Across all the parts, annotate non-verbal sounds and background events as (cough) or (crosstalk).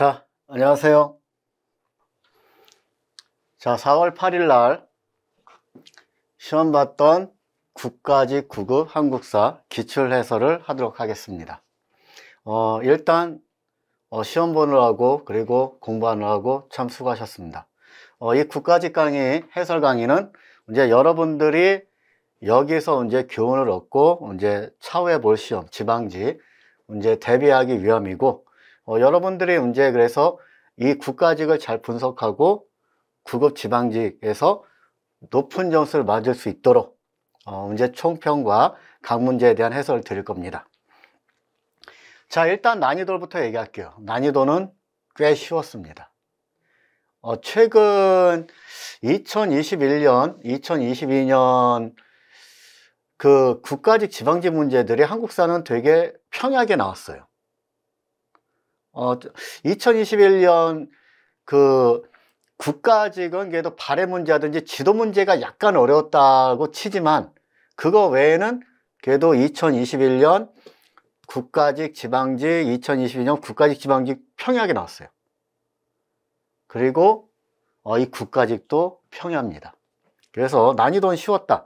자, 안녕하세요. 자, 4월 8일 날 시험 봤던 국가직 9급 한국사 기출해설을 하도록 하겠습니다. 어, 일단 어, 시험 보느라고 그리고 공부하느라고 참 수고하셨습니다. 어, 이 국가직 강의, 해설 강의는 이제 여러분들이 여기서 이제 교훈을 얻고 이제 차후에 볼 시험, 지방지 이제 대비하기 위함이고 어, 여러분들이 문제 그래서 이 국가직을 잘 분석하고 구급 지방직에서 높은 점수를 맞을 수 있도록 어, 문제 총평과 각 문제에 대한 해설을 드릴 겁니다. 자 일단 난이도부터 얘기할게요. 난이도는 꽤 쉬웠습니다. 어, 최근 2021년, 2022년 그 국가직 지방직 문제들이 한국사는 되게 평이하게 나왔어요. 어, 2021년 그 국가직은 그래도 발해 문제라든지 지도 문제가 약간 어려웠다고 치지만 그거 외에는 그래도 2021년 국가직 지방직 2022년 국가직 지방직 평야하게 나왔어요. 그리고 어, 이 국가직도 평야입니다. 그래서 난이도는 쉬웠다.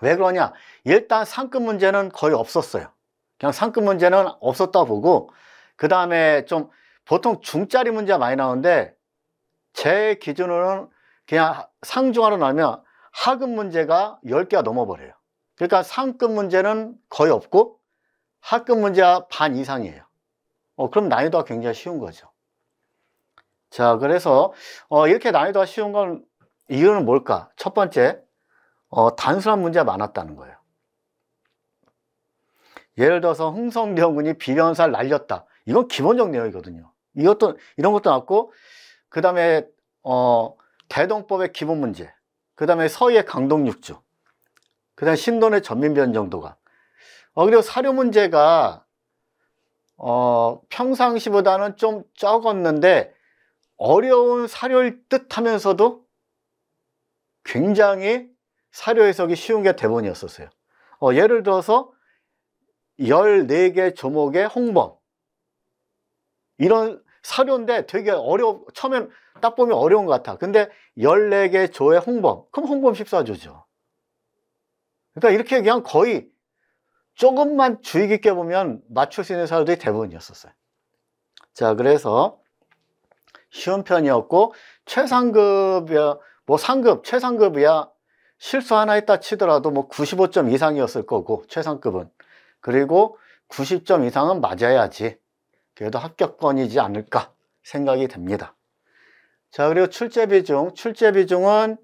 왜 그러냐? 일단 상급 문제는 거의 없었어요. 그냥 상급 문제는 없었다 보고 그 다음에 좀 보통 중짜리 문제가 많이 나오는데 제 기준으로는 그냥 상중하로 나면 하급 문제가 10개가 넘어버려요 그러니까 상급 문제는 거의 없고 하급 문제가 반 이상이에요 어, 그럼 난이도가 굉장히 쉬운 거죠 자 그래서 어, 이렇게 난이도가 쉬운 건 이유는 뭘까? 첫 번째 어, 단순한 문제가 많았다는 거예요 예를 들어서 흥성대원군이 비변사를 날렸다 이건 기본적 내용이거든요. 이것도, 이런 것도 나왔고, 그 다음에, 어, 대동법의 기본 문제, 그 다음에 서의 강동육주, 그 다음에 신돈의 전민변 정도가. 어, 그리고 사료 문제가, 어, 평상시보다는 좀 적었는데, 어려운 사료일 듯 하면서도 굉장히 사료 해석이 쉬운 게 대본이었었어요. 어, 예를 들어서 14개 조목의 홍범. 이런 사료인데 되게 어려 처음엔 딱 보면 어려운 것 같아. 근데 14개 조의 홍범. 그럼 홍범 14조죠. 그러니까 이렇게 그냥 거의 조금만 주의 깊게 보면 맞출 수 있는 사료들이 대부분이었었어요. 자, 그래서 쉬운 편이었고 최상급이야 뭐 상급, 최상급이야 실수 하나 했다 치더라도 뭐 95점 이상이었을 거고 최상급은 그리고 90점 이상은 맞아야지 그래도 합격권이지 않을까 생각이 됩니다. 자, 그리고 출제 비중. 출제 비중은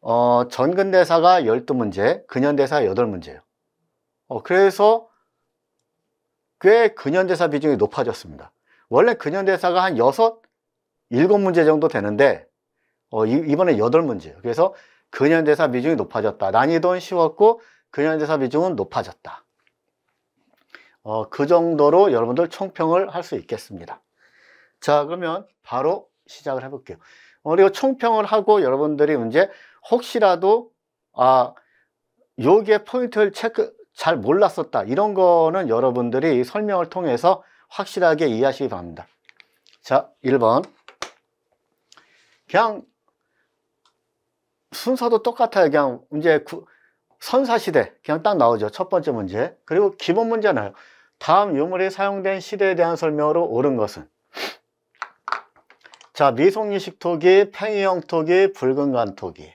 어, 전근대사가 12문제, 근현대사 8문제예요. 어, 그래서 꽤 근현대사 비중이 높아졌습니다. 원래 근현대사가 한 6, 7문제 정도 되는데 어, 이번에 8문제예요. 그래서 근현대사 비중이 높아졌다. 난이도는 쉬웠고 근현대사 비중은 높아졌다. 어, 그 정도로 여러분들 총평을 할 수 있겠습니다. 자 그러면 바로 시작을 해볼게요. 어, 그리고 총평을 하고 여러분들이 이제 혹시라도 아 여기에 포인트를 체크 잘 몰랐었다 이런 거는 여러분들이 설명을 통해서 확실하게 이해하시기 바랍니다. 자 1번 그냥 순서도 똑같아요. 그냥 이제 선사시대 그냥 딱 나오죠. 첫 번째 문제. 그리고 기본 문제나요 다음 유물이 사용된 시대에 대한 설명으로 옳은 것은 자 미송리식 토기, 팽이형 토기, 붉은간 토기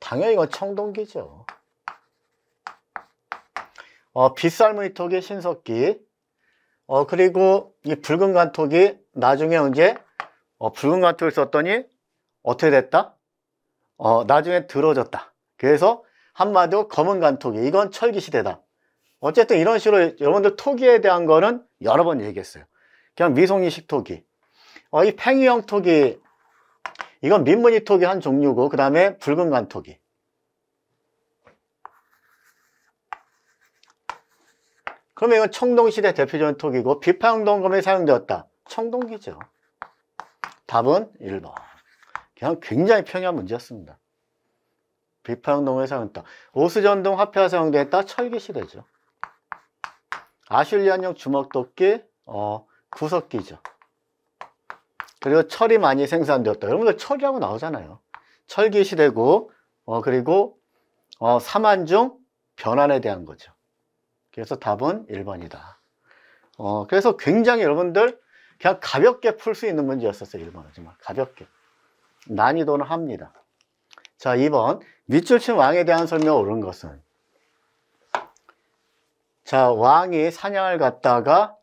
당연히 이건 청동기죠 어, 빗살무늬 토기, 신석기 어, 그리고 이 붉은간 토기 나중에 이제 어, 붉은간 토기 썼더니 어떻게 됐다? 어, 나중에 들어졌다 그래서 한마디로 검은 간토기 이건 철기시대다 어쨌든 이런 식으로 여러분들 토기에 대한 거는 여러 번 얘기했어요. 그냥 미송이식 토기. 어, 이 팽이형 토기, 이건 민무늬 토기 한 종류고, 그 다음에 붉은 간 토기. 그러면 이건 청동시대 대표적인 토기고, 비파형동검에 사용되었다. 청동기죠. 답은 1번. 그냥 굉장히 편리한 문제였습니다. 비파형동에 검 사용했다. 오수전동 화폐화 사용되었다 철기시대죠. 아슐리안용 주먹도끼 어, 구석기죠. 그리고 철이 많이 생산되었다. 여러분들 철이라고 나오잖아요. 철기 시대고 어, 그리고 어, 사만중 변환에 대한 거죠. 그래서 답은 1번이다. 어, 그래서 굉장히 여러분들 그냥 가볍게 풀 수 있는 문제였었어요. 1번은 정말 가볍게. 난이도는 합니다. 자, 2번. 밑줄 친 왕에 대한 설명 옳은 것은 자 왕이 사냥을 갔다가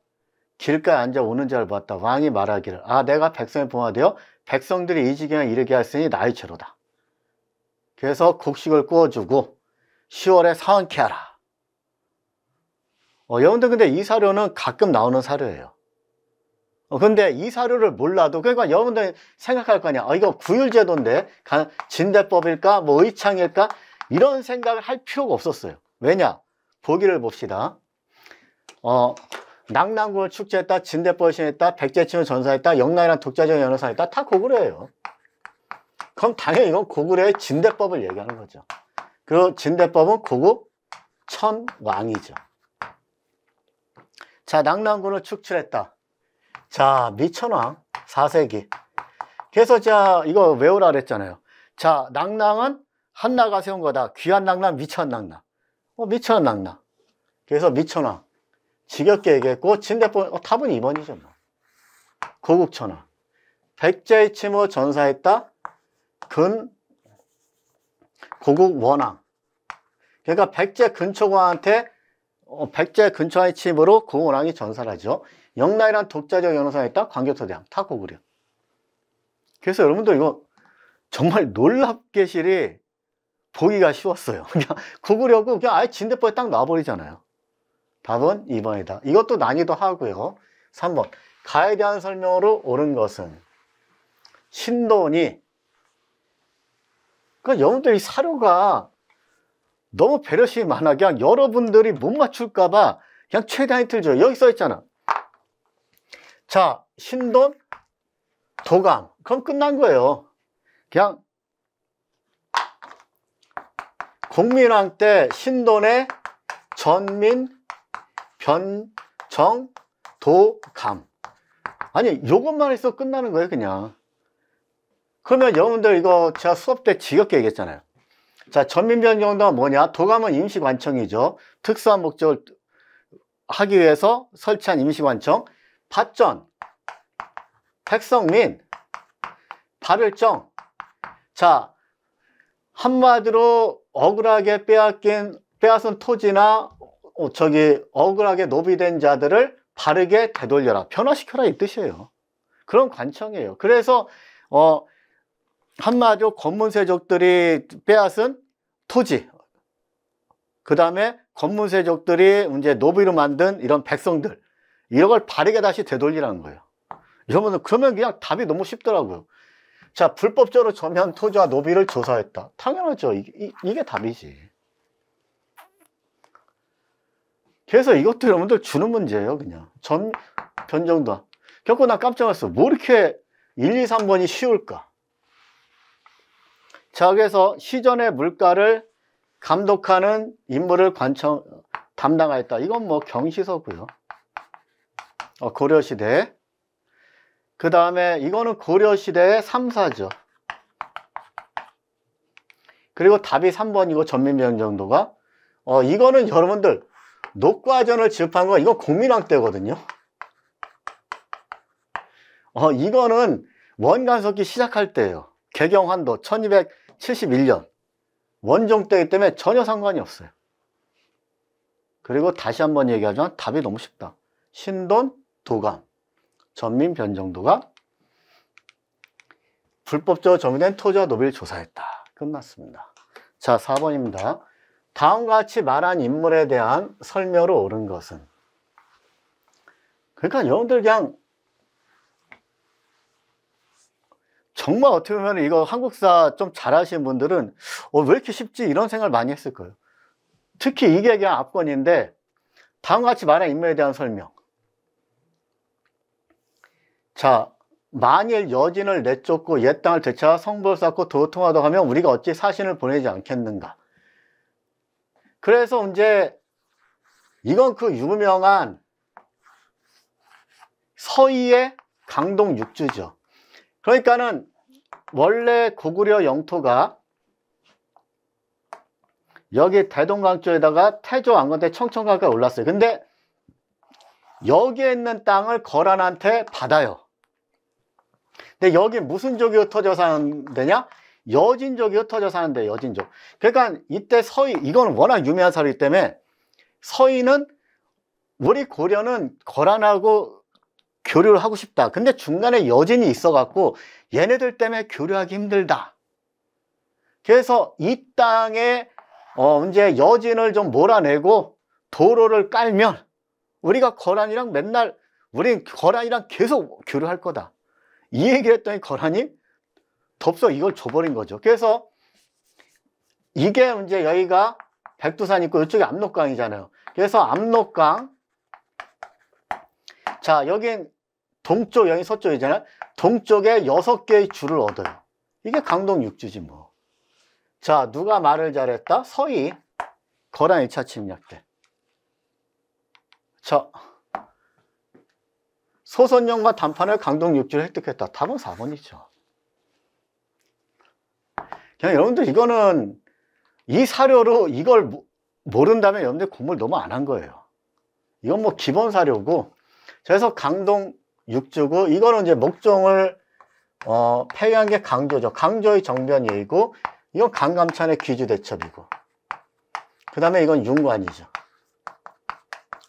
길가에 앉아 우는 자를 봤다 왕이 말하기를 아 내가 백성의 봉화되어 백성들이 이 지경에 이르게 하였으니 나의 죄로다 그래서 곡식을 구워주고 10월에 사원케 하라 어, 여러분들 근데 이 사료는 가끔 나오는 사료예요 어, 근데 이 사료를 몰라도 그러니까 여러분들 생각할 거 아니야 어, 이거 구율제도인데 진대법일까 뭐 의창일까 이런 생각을 할 필요가 없었어요 왜냐 보기를 봅시다. 어, 낙랑구를 축제했다, 진대뻘신했다, 백제치는 전사했다, 영란이란 독자적 연호사했다, 다 고구려예요. 그럼 당연히 이건 고구려의 진대법을 얘기하는 거죠. 그 진대법은 고구 천왕이죠. 자, 낙랑군을 축출했다. 자, 미천왕 4세기. 그래서 자, 이거 외우라 그랬잖아요. 자, 낙랑은 한나가 세운 거다. 귀한 낙랑, 미천 낙랑. 어, 미천한 낙나. 그래서 미천왕. 지겹게 얘기했고, 침대법 어, 답은 2번이죠. 뭐. 고국천왕. 백제의 침호 전사했다. 근, 고국원왕. 그러니까 백제 근초과한테 어, 백제 근초의 침으로 고원왕이 전사를 하죠. 영나이란 독자적 연호사였다. 광교토대왕. 타 고구려. 그래서 여러분들 이거 정말 놀랍게 실이 보기가 쉬웠어요. (laughs) 그냥 구으려고 그냥 아예 진대법에딱 놔버리잖아요. 답은 2번이다. 이것도 난이도 하고요. 3번. 가에 대한 설명으로 옳은 것은 신돈이 그러니까 여러분들 이 사료가 너무 배려심이 많아. 그냥 여러분들이 못 맞출까 봐 그냥 최대한 힌트를 줘요. 여기 써 있잖아. 자, 신돈, 도감. 그럼 끝난 거예요. 그냥 국민왕 때 신돈의 전민 변정 도감 아니 요것만 해서 끝나는 거예요 그냥 그러면 여러분들 이거 제가 수업 때 지겹게 얘기했잖아요 자 전민 변정도가 뭐냐 도감은 임시관청이죠 특수한 목적을 하기 위해서 설치한 임시관청 밭전 백성민 발을정 자 한마디로 억울하게 빼앗긴 빼앗은 토지나 어, 저기 억울하게 노비된 자들을 바르게 되돌려라 변화시켜라 이 뜻이에요 그런 관청이에요 그래서 어 한마디로 권문세족들이 빼앗은 토지 그 다음에 권문세족들이 이제 노비로 만든 이런 백성들 이런 걸 바르게 다시 되돌리라는 거예요 여러분 그러면 그냥 답이 너무 쉽더라고요 자, 불법적으로 점유한 토지와 노비를 조사했다. 당연하죠. 이, 이, 이게 답이지. 그래서 이것도 여러분들 주는 문제예요, 그냥. 전 변정도. 겪고 나 깜짝 놀랐어. 뭐 이렇게 1, 2, 3번이 쉬울까? 자, 그래서 시전의 물가를 감독하는 임무를 관청, 담당하였다. 이건 뭐 경시서고요. 어, 고려시대 그 다음에 이거는 고려시대의 3사죠. 그리고 답이 3번이고 전민병정도가 어 이거는 여러분들 녹과전을 지합한거 이거 공민왕 때거든요. 어 이거는 원간석기 시작할 때예요. 개경환도 1271년 원종 때이기 때문에 전혀 상관이 없어요. 그리고 다시 한번 얘기하자면 답이 너무 쉽다. 신돈, 도감. 전민 변정도가 불법적으로 정의된 토지와 노비를 조사했다. 끝났습니다. 자, 4번입니다. 다음과 같이 말한 인물에 대한 설명으로 옳은 것은 그러니까 여러분들 그냥 정말 어떻게 보면 이거 한국사 좀 잘하시는 분들은 어, 왜 이렇게 쉽지 이런 생각을 많이 했을 거예요. 특히 이게 그냥 압권인데 다음과 같이 말한 인물에 대한 설명 자 만일 여진을 내쫓고 옛 땅을 되찾아 성불 쌓고 도통하다 하면 우리가 어찌 사신을 보내지 않겠는가 그래서 이제 이건 그 유명한 서희의 강동 육주죠 그러니까는 원래 고구려 영토가 여기 대동강조에다가 태조 왕건 때 청천강까지 올랐어요 근데 여기에 있는 땅을 거란한테 받아요 근데 여기 무슨 족이 흩어져 사는데냐? 여진족이 흩어져 사는데 여진족. 그러니까 이때 서희 이건 워낙 유명한 사례이기 때문에 서희는 우리 고려는 거란하고 교류를 하고 싶다. 근데 중간에 여진이 있어갖고 얘네들 때문에 교류하기 힘들다. 그래서 이 땅에 어 이제 여진을 좀 몰아내고 도로를 깔면 우리가 거란이랑 맨날 우린 거란이랑 계속 교류할 거다. 이 얘기를 했더니 거란이 덥석 이걸 줘버린 거죠. 그래서 이게 이제 여기가 백두산 있고 이쪽이 압록강이잖아요. 그래서 압록강 자 여긴 동쪽 여기 서쪽이잖아요. 동쪽에 여섯 개의 줄을 얻어요. 이게 강동 육주지 뭐. 자 누가 말을 잘했다? 서희 거란 1차 침략 때. 자 소선영과 단판을 강동 육지를 획득했다. 답은 4번이죠. 그냥 여러분들 이거는 이 사료로 이걸 모른다면 여러분들 공부를 너무 안 한 거예요. 이건 뭐 기본 사료고 그래서 강동 육주고 이거는 이제 목종을 어, 폐위한 게 강조죠. 강조의 정변 예이고 이건 강감찬의 귀주 대첩이고 그 다음에 이건 윤관이죠.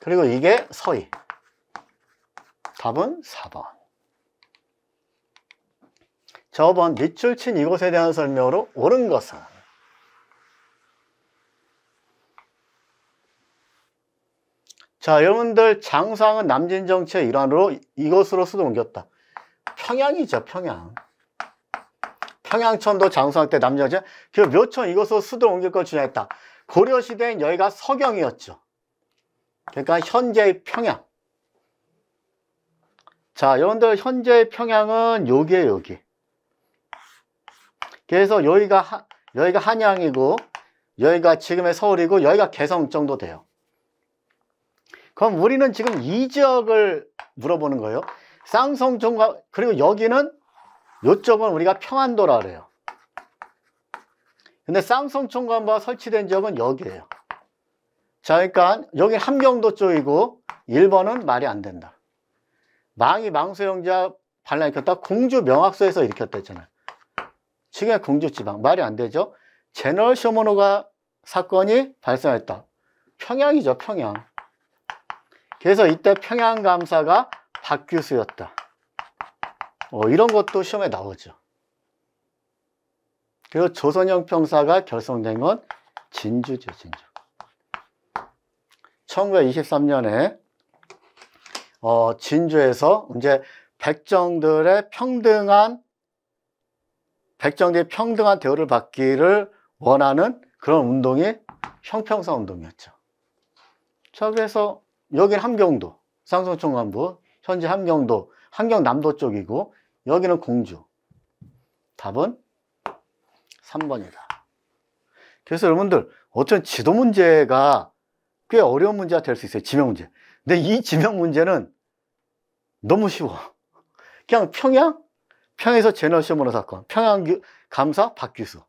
그리고 이게 서희. 답은 4번. 저번 밑줄 친 이곳에 대한 설명으로 옳은 것은 자 여러분들 장상은 남진정치의 일환으로 이것으로서도 옮겼다. 평양이죠 평양. 평양천도 장수왕 때남녀죠그 묘천 이것으로 수도 옮길 걸 주장했다. 고려시대엔 여기가 서경이었죠. 그러니까 현재의 평양. 자, 여러분들 현재 평양은 여기에 요 여기. 그래서 여기가 하, 여기가 한양이고 여기가 지금의 서울이고 여기가 개성 정도 돼요. 그럼 우리는 지금 이 지역을 물어보는 거예요. 쌍성 종과 그리고 여기는 요쪽은 우리가 평안도라 그래요. 근데 쌍성 총관부가 설치된 지역은 여기예요. 자, 그러니까 여기 함경도 쪽이고 1번은 말이 안 된다. 망이 망수영자 반란을 일으켰다 공주 명학소에서 일으켰다 잖아요 지금 의 공주 지방 말이 안 되죠. 제너럴 쇼모노가 사건이 발생했다. 평양이죠, 평양. 그래서 이때 평양 감사가 박규수였다. 어, 이런 것도 시험에 나오죠. 그리고 조선형 평사가 결성된 건 진주죠, 진주. 1923년에 어, 진주에서 이제 백정들의 평등한 백정들의 평등한 대우를 받기를 원하는 그런 운동이 형평성 운동이었죠. 자 그래서 여기는 함경도 상성총 관부 현재 함경도 함경남도 쪽이고 여기는 공주 답은 3번이다. 그래서 여러분들 어떤 지도 문제가 꽤 어려운 문제가 될 수 있어요. 지명 문제. 근데 이 지명 문제는 너무 쉬워. 그냥 평양? 평에서 양 제너 시험으로 사건. 평양 감사 박규수.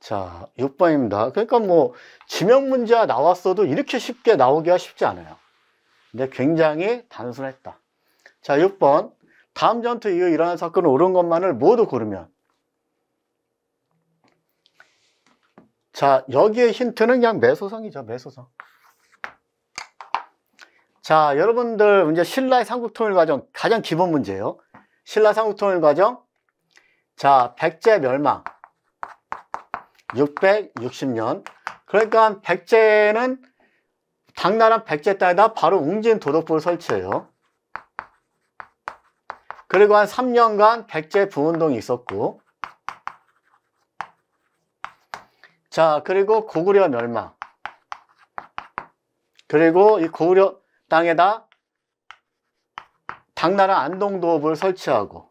자, 6번입니다. 그러니까 뭐 지명 문제가 나왔어도 이렇게 쉽게 나오기가 쉽지 않아요. 근데 굉장히 단순했다. 자, 6번. 다음 전투 이후 일어난 사건을 옳은 것만을 모두 고르면 자, 여기에 힌트는 그냥 매소성이죠. 매소성. 자 여러분들 이제 신라의 삼국통일 과정 가장 기본 문제예요 신라 삼국통일 과정 자 백제 멸망 660년 그러니까 백제는 당나라 백제 땅에다 바로 웅진 도덕부를 설치해요 그리고 한 3년간 백제 부운동이 있었고 자 그리고 고구려 멸망 그리고 이 고구려 땅에다 당나라 안동도읍을 설치하고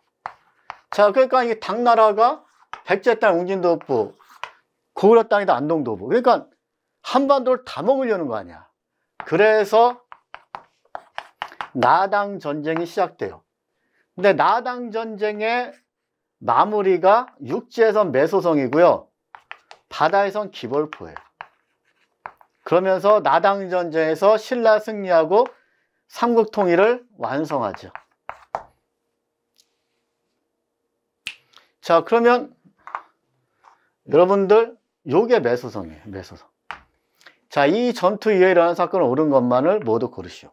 자 그러니까 이 당나라가 백제 땅 웅진도읍부 고구려 땅에다 안동도읍부 그러니까 한반도를 다 먹으려는 거 아니야 그래서 나당 전쟁이 시작돼요 근데 나당 전쟁의 마무리가 육지에선 매소성이고요 바다에선 기벌포예요 그러면서 나당전쟁에서 신라 승리하고 삼국통일을 완성하죠. 자 그러면 여러분들 요게 매소성이에요. 매소성. 자, 이 전투 이후에 일어난 사건을 옳은 것만을 모두 고르시오.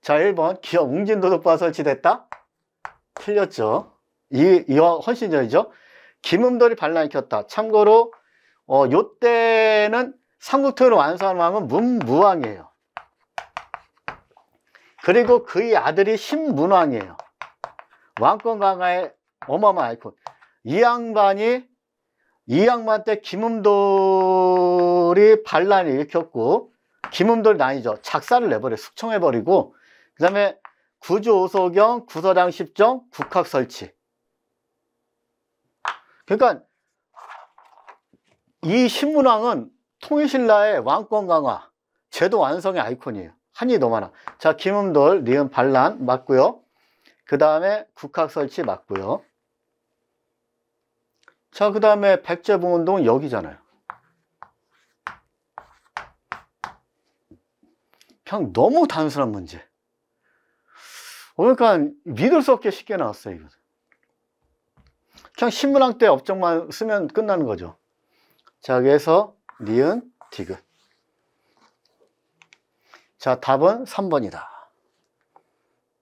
자, 1번 기업 웅진도덕부 설치됐다? 틀렸죠. 이, 이거 헌신전이죠. 김음돌이 반란을 켰다. 참고로 어, 요때는 삼국토를 완성하는 왕은 문무왕이에요. 그리고 그의 아들이 신문왕이에요. 왕권 강화의 어마어마한 아이콘. 이 양반이 이 양반 때 김음돌이 반란을 일으켰고 김음돌 난이죠. 작사를 내버려 숙청해버리고 그 다음에 구조오소경 구서당 십정, 국학 설치 그러니까 이 신문왕은 통일신라의 왕권 강화, 제도 완성의 아이콘이에요. 한이 너무 많아. 자, 김음돌, 니은 반란 맞고요. 그 다음에 국학 설치 맞고요. 자, 그 다음에 백제봉운동 여기잖아요. 형, 너무 단순한 문제. 어, 그러니까 믿을 수 없게 쉽게 나왔어요. 이거. 그냥 신문학 때 업적만 쓰면 끝나는 거죠. 자, 그래서 니은, 디귿. 자, 답은 3번이다.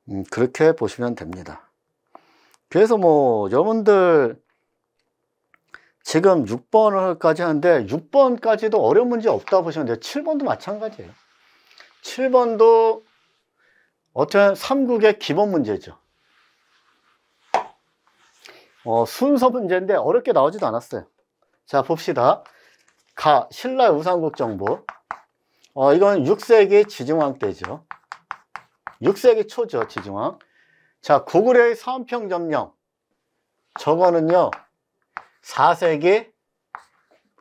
음, 그렇게 보시면 됩니다. 그래서 뭐, 여러분들, 지금 6번까지 하는데, 6번까지도 어려운 문제 없다 보시면 돼요. 7번도 마찬가지예요. 7번도 어쩌면 3국의 기본 문제죠. 어, 순서 문제인데 어렵게 나오지도 않았어요. 자, 봅시다. 가, 신라 우상국 정부. 어, 이건 6세기 지중왕 때죠. 6세기 초죠, 지중왕. 자, 고구려의 서원평 점령. 저거는요, 4세기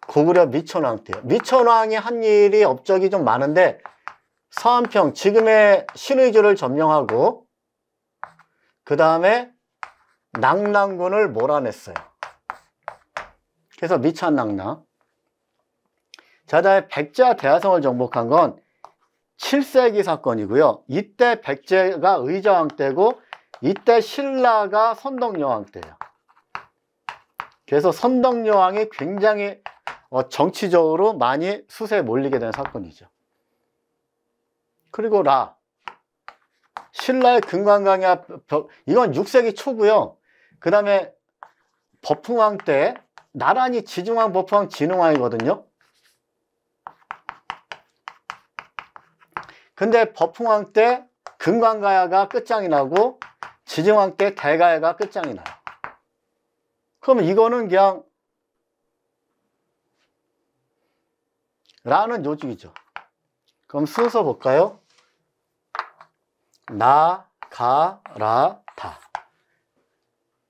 고구려 미천왕 때요. 미천왕이 한 일이 업적이 좀 많은데, 서한평, 지금의 신의주를 점령하고, 그 다음에 낙랑군을 몰아냈어요. 그래서 미천낙랑. 자자의 백제와 대화성을 정복한 건 7세기 사건이고요. 이때 백제가 의자왕 때고 이때 신라가 선덕여왕 때예요. 그래서 선덕여왕이 굉장히 어, 정치적으로 많이 수세에 몰리게 된 사건이죠. 그리고 라 신라의 금관강야 이건 6세기 초고요. 그 다음에 법흥왕 때 나란히 지중왕, 법흥왕, 진흥왕이거든요. 근데 법흥왕 때 금강가야가 끝장이 나고 지정왕때 대가야가 끝장이 나요. 그러면 이거는 그냥 라는 요직이죠. 그럼 순서 볼까요? 나, 가, 라, 다.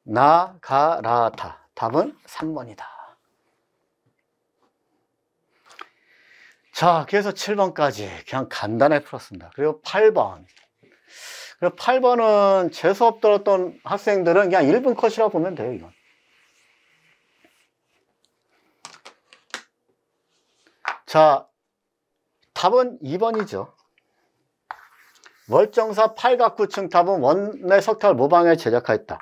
나, 가, 라, 다. 답은 3번이다. 자, 그래서 7번까지 그냥 간단히 풀었습니다. 그리고 8번. 그리고 8번은 재수업 들었던 학생들은 그냥 1분 컷이라고 보면 돼요, 이건. 자, 답은 2번이죠. 멀정사 8각구층 답은 원내 석탑 모방에 제작하였다.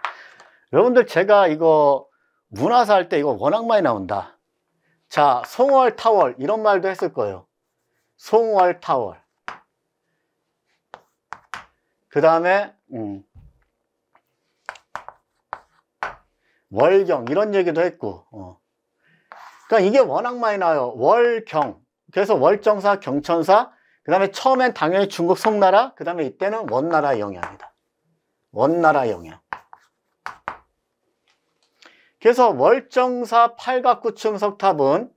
여러분들 제가 이거 문화사 할 때 이거 워낙 많이 나온다. 자, 송월, 타월 이런 말도 했을 거예요. 송월, 타월. 그 다음에 음, 월경 이런 얘기도 했고 어. 그러니까 이게 워낙 많이 나와요. 월경 그래서 월정사, 경천사 그 다음에 처음엔 당연히 중국 송나라 그 다음에 이때는 원나라 영향이다. 원나라 영향 그래서 월정사 8각구층 석탑은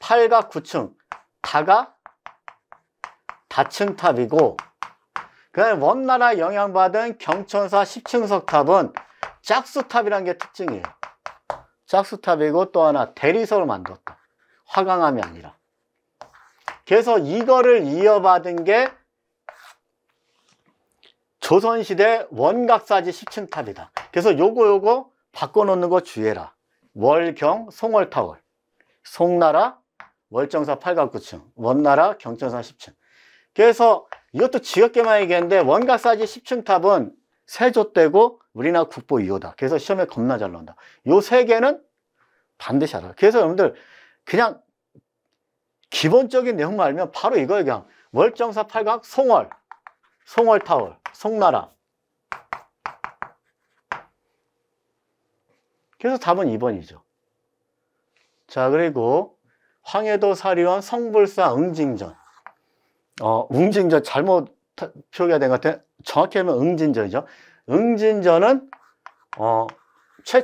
8각구층 다가 다층탑이고 그다음 에 원나라 영향받은 경천사 10층 석탑은 짝수탑이라는 게 특징이에요. 짝수탑이고 또 하나 대리석을 만들었다. 화강암이 아니라. 그래서 이거를 이어받은 게 조선시대 원각사지 10층 탑이다. 그래서 요거 요거 바꿔놓는 거 주의해라. 월경 송월타월, 송나라 월정사 팔각구층 원나라 경천사 10층. 그래서 이것도 지겹게만 얘기했는데 원각사지 10층 탑은 세조대고 우리나라 국보 2호다. 그래서 시험에 겁나 잘 나온다. 요 세 개는 반드시 알아요. 그래서 여러분들 그냥 기본적인 내용만 알면 바로 이거예요. 그냥 월정사 팔각 송월, 송월타월, 송나라, 그래서 답은 2번이죠. 자, 그리고 황해도 사리원 성불사 응징전. 어, 응징전 잘못 표기가 된것 같아. 요 정확히 하면 응진전이죠. 응진전은 어,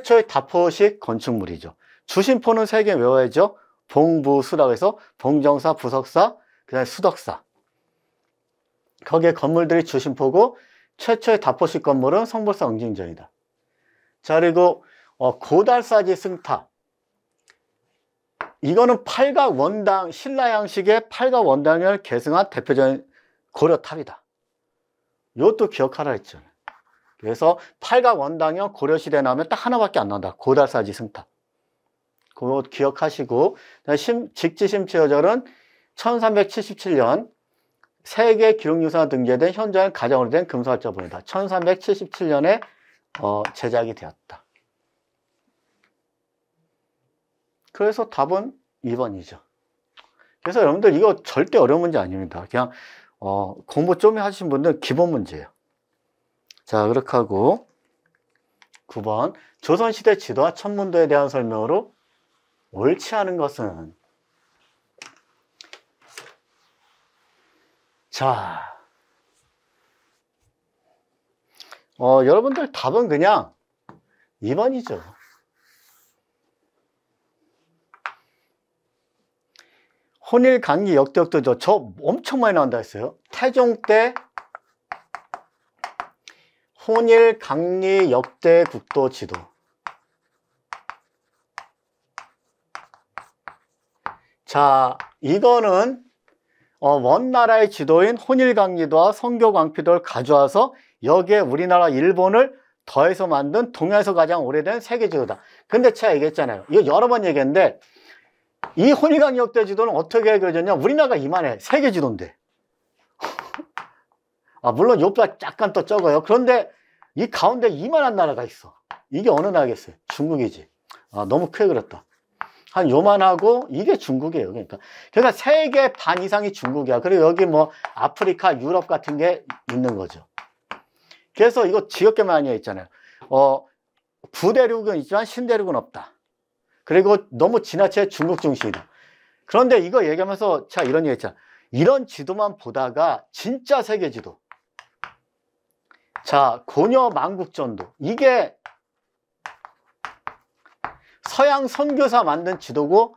최초의 다포식 건축물이죠. 주심포는 세 개 외워야죠. 봉부수라고 해서 봉정사, 부석사, 그다음에 수덕사. 거기에 건물들이 주심포고 최초의 다포식 건물은 성불사 응징전이다. 자 그리고 어, 고달사지 승타 이거는 팔가 원당 신라 양식의 팔가 원당을 계승한 대표적인 고려탑이다. 이것도 기억하라 했잖 그래서 팔가 원당형 고려시대 나오면 딱 하나밖에 안 나온다. 고달사지 승탑. 그거 기억하시고 심, 직지심치어절은 1377년 세계 기록유산 등재된 현존 가장 오래된 금수활자본이다. 1377년에 어, 제작이 되었다. 그래서 답은 1번이죠. 그래서 여러분들 이거 절대 어려운 문제 아닙니다. 그냥 어, 공부 좀 하신 분들 기본 문제예요. 자 그렇게 하고 9번 조선시대 지도와 천문도에 대한 설명으로 옳지 않은 것은 자 어, 여러분들 답은 그냥 2번이죠. 혼일 간기 역대역도 저, 저 엄청 많이 나온다 했어요. 태종 때 혼일 강리 역대 국도 지도 자 이거는 어, 원나라의 지도인 혼일강리도와 성교광피도를 가져와서 여기에 우리나라 일본을 더해서 만든 동해에서 가장 오래된 세계지도다 근데 제가 얘기했잖아요 이거 여러 번 얘기했는데 이 혼일강 역대 지도는 어떻게 해결되냐 우리나라가 이만해 세계 지도인데 (laughs) 아 물론 요보다 약간 또 적어요 그런데 이 가운데 이만한 나라가 있어 이게 어느 나라겠어요 중국이지 아 너무 크게 그렸다 한 요만하고 이게 중국이에요 그러니까 그러니까 세계 반 이상이 중국이야 그리고 여기 뭐 아프리카 유럽 같은 게 있는 거죠 그래서 이거 지역계만이 있잖아요 어 부대륙은 있지만 신대륙은 없다 그리고 너무 지나치게 중국 중심이다. 그런데 이거 얘기하면서 자 이런 얘기 했잖아. 이런 지도만 보다가 진짜 세계 지도. 자, 고녀 만국전도. 이게 서양 선교사 만든 지도고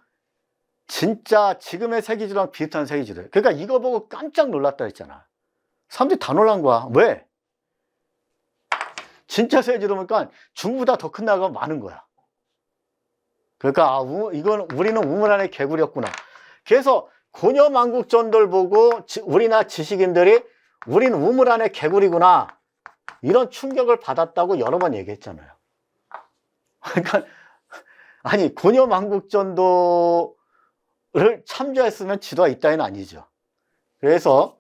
진짜 지금의 세계지도랑 비슷한 세계지도예요. 그러니까 이거 보고 깜짝 놀랐다 했잖아. 사람들이 다 놀란 거야. 왜? 진짜 세계지도니까 중국보다 더 큰 나라가 많은 거야. 그러니까 아, 우, 이건 우리는 우물 안의 개구리였구나. 그래서 고녀만국전들 보고 지, 우리나 지식인들이 우리는 우물 안의 개구리구나 이런 충격을 받았다고 여러 번 얘기했잖아요. (laughs) 그러니까 아니 고녀만국전도를 참조했으면 지도가 있다는 아니죠. 그래서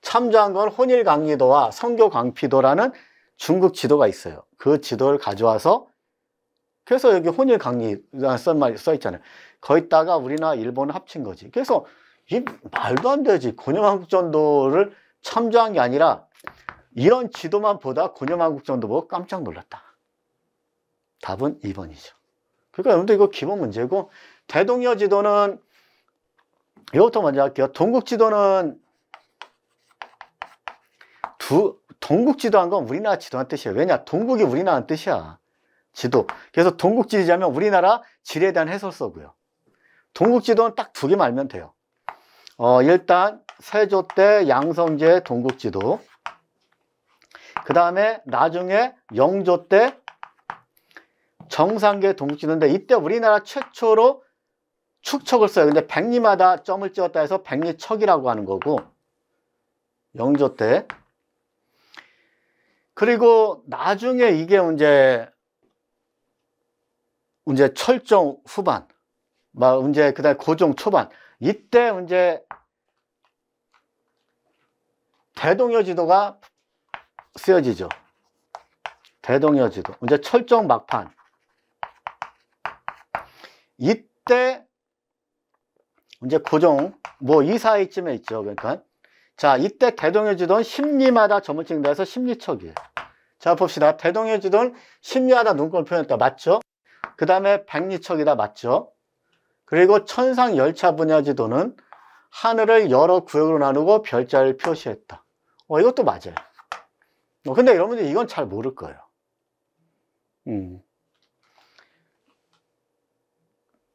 참조한 건 혼일강리도와 성교강피도라는 중국 지도가 있어요. 그 지도를 가져와서 그래서 여기 혼혈 강리 쓴말 써 있잖아요. 거기다가 우리나라 일본을 합친 거지. 그래서 이 말도 안 되지. 고녀만국전도를 참조한 게 아니라 이런 지도만 보다 고녀만국전도 보고 깜짝 놀랐다. 답은 2번이죠. 그러니까 여러분들 이거 기본 문제고 대동여 지도는 이것부터 먼저 할게요. 동국 지도는 두 동국 지도한 건 우리나라 지도한 뜻이에요. 왜냐? 동국이 우리나라 뜻이야. 지도. 그래서 동국지리자면 우리나라 지리에 대한 해설서고요. 동국지도는 딱 두 개만 알면 돼요. 어, 일단 세조 때 양성제 동국지도. 그 다음에 나중에 영조 때 정상계 동국지도인데 이때 우리나라 최초로 축척을 써요. 근데 백리마다 점을 찍었다 해서 백리척이라고 하는 거고 영조 때 그리고 나중에 이게 이제 이제 철종 후반, 막 이제 그다음 고종 초반 이때 이제 대동여 지도가 쓰여지죠. 대동여 지도. 이제 철종 막판. 이때 이제 고종 뭐 이사이쯤에 있죠. 그러니까 자 이때 대동여 지도는 심리마다 전문칭 대에서 심리척이에요. 자 봅시다. 대동여 지도는 심리하다 눈을 표현했다. 맞죠? 그 다음에 백리척이다 맞죠? 그리고 천상 열차 분야 지도는 하늘을 여러 구역으로 나누고 별자를 표시했다. 어, 이것도 맞아요. 어, 근데 여러분들 이건 잘 모를 거예요. 음.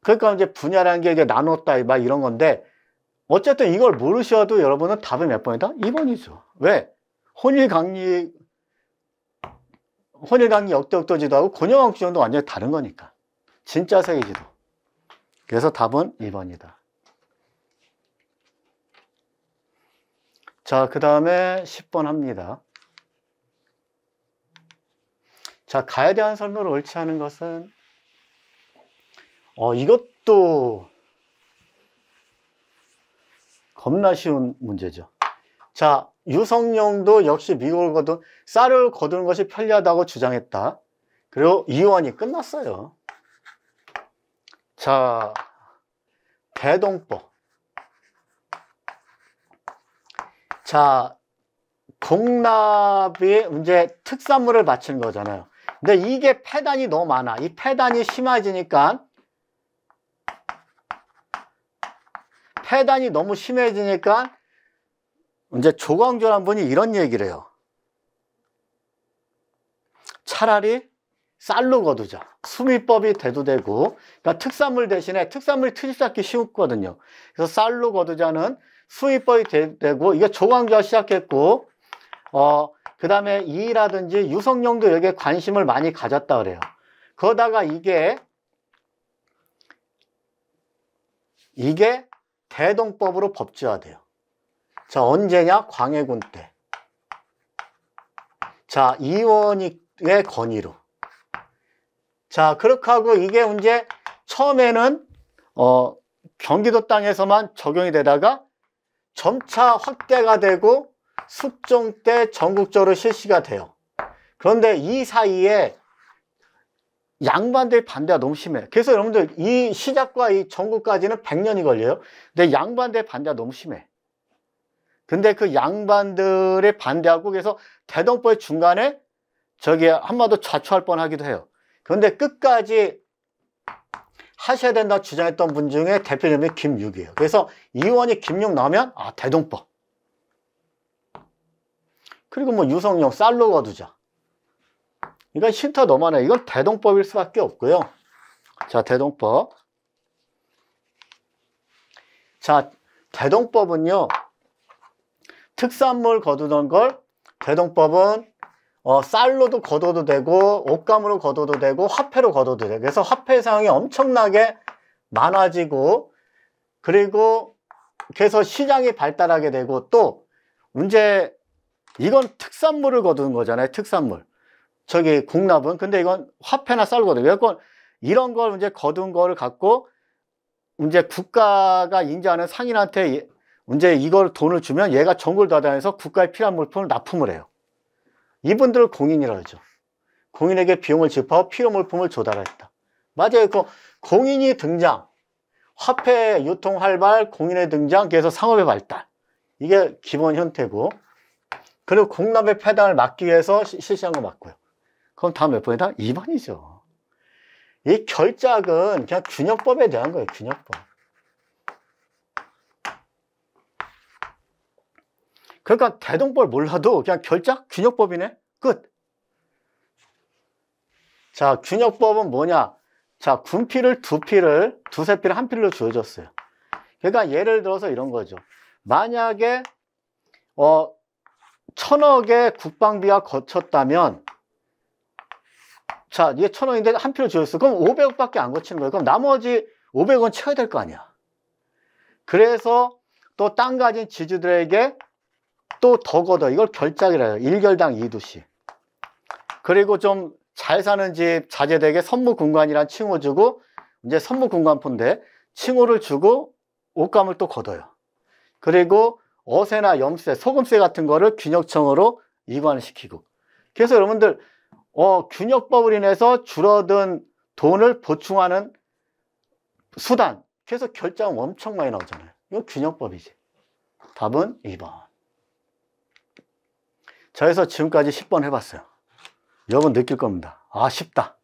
그러니까 이제 분야라는 게 이제 나눴다, 막 이런 건데, 어쨌든 이걸 모르셔도 여러분은 답이 몇 번이다? 2번이죠. 왜? 혼일강리 혼일강이 역대역도 지도하고 권영왕 지도는 완전히 다른 거니까 진짜 세계 지도 그래서 답은 2번이다 자그 다음에 10번 합니다 자 가에 대한 설명을 옳지 않은 것은 어 이것도 겁나 쉬운 문제죠 자 유성룡도 역시 미국을 거둔 쌀을 거두는 것이 편리하다고 주장했다. 그리고 이원이 끝났어요. 자, 대동법. 자, 동납이 이제 특산물을 바친 거잖아요. 근데 이게 폐단이 너무 많아. 이 폐단이 심해지니까 폐단이 너무 심해지니까 이제 조광조란 분이 이런 얘기를 해요. 차라리 쌀로 거두자. 수미법이 돼도 되고 그러니까 특산물 대신에 특산물 트집잡기 쉬웠거든요. 그래서 쌀로 거두자는 수입법이 되고 이게 조광조가 시작했고 어, 그 다음에 이라든지 유성룡도 여기에 관심을 많이 가졌다 그래요. 그러다가 이게 이게 대동법으로 법제화돼요. 자, 언제냐? 광해군 때. 자, 이원익의 건의로. 자, 그렇게 하고 이게 이제 처음에는 어, 경기도 땅에서만 적용이 되다가 점차 확대가 되고 숙종 때 전국적으로 실시가 돼요. 그런데 이 사이에 양반들 반대가 너무 심해. 요 그래서 여러분들 이 시작과 이 전국까지는 100년이 걸려요. 근데 양반들 반대가 너무 심해. 근데 그양반들의 반대하고 그래서 대동포의 중간에 저기 한마디 좌초할 뻔하기도 해요. 그런데 끝까지 하셔야 된다 주장했던 분 중에 대표님이 김육이에요. 그래서 이원이 김육 나오면 아 대동법. 그리고 뭐 유성룡 쌀로 거두자. 이건 신타 너만해. 이건 대동법일 수밖에 없고요. 자 대동법. 자 대동법은요. 특산물 거두던 걸 대동법은 어, 쌀로도 거둬도 되고 옷감으로 거둬도 되고 화폐로 거둬도 되고 그래서 화폐 상황이 엄청나게 많아지고 그리고 그래서 시장이 발달하게 되고 또 문제 이건 특산물을 거두는 거잖아요 특산물 저기 국납은 근데 이건 화폐나 쌀거든요 이건 이런 걸 이제 거둔 거를 갖고 이제 국가가 인지하는 상인한테 이제 이걸 돈을 주면 얘가 정글 을 다다녀서 국가에 필요한 물품을 납품을 해요. 이분들을 공인이라 그러죠. 공인에게 비용을 집하고 필요 물품을 조달했다. 맞아요. 그 공인이 등장, 화폐 유통 활발, 공인의 등장, 그래서 상업의 발달. 이게 기본 형태고 그리고 공납의 폐단을 막기 위해서 실시한 거 맞고요. 그럼 다음 몇 번이다? 2번이죠. 이 결작은 그냥 균형법에 대한 거예요. 균형법. 그러니까 대동법 몰라도 그냥 결작 균역법이네. 끝. 자, 균역법은 뭐냐? 자, 군필을 두 필을, 두세 필을 한 필로 주어졌어요. 그러니까 예를 들어서 이런 거죠. 만약에 어, 천억의 국방비가 거쳤다면 자, 이게 천억인데 한 필로 주었어. 그럼 500억밖에 안 거치는 거예요. 그럼 나머지 500억은 채워야 될 거 아니야. 그래서 또 땅 가진 지주들에게 또더 걷어. 이걸 결작이라 해요. 1결당 2두씩. 그리고 좀 잘 사는 집자제댁에선무공간이란 칭호 주고 이제 선무공간포인데 칭호를 주고 옷감을 또 걷어요. 그리고 어세나 염세, 소금세 같은 거를 균역청으로 이관시키고 그래서 여러분들 어, 균역법을 인해서 줄어든 돈을 보충하는 수단 그래서 결장 엄청 많이 나오잖아요 이거 균역법이지 답은 2번 저에서 지금까지 10번 해봤어요. 여러분 느낄 겁니다. 아, 쉽다.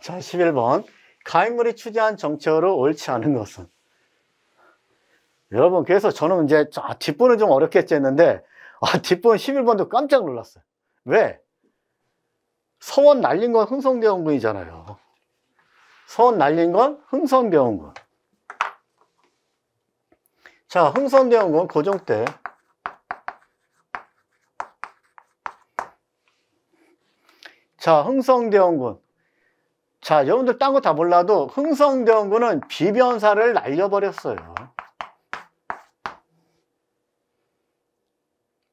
자, 11번. 가인물이 추재한 정체어로 옳지 않은 것은? 여러분, 그래서 저는 이제 아, 뒷부분은 좀 어렵겠지 했는데, 아, 뒷부분 11번도 깜짝 놀랐어요. 왜? 서원 날린 건 흥성대원군이잖아요. 서원 날린 건 흥성대원군. 자, 흥선대원군 고종 때 자, 흥성대원군. 자, 여러분들 딴 거 다 몰라도 흥성대원군은 비변사를 날려버렸어요.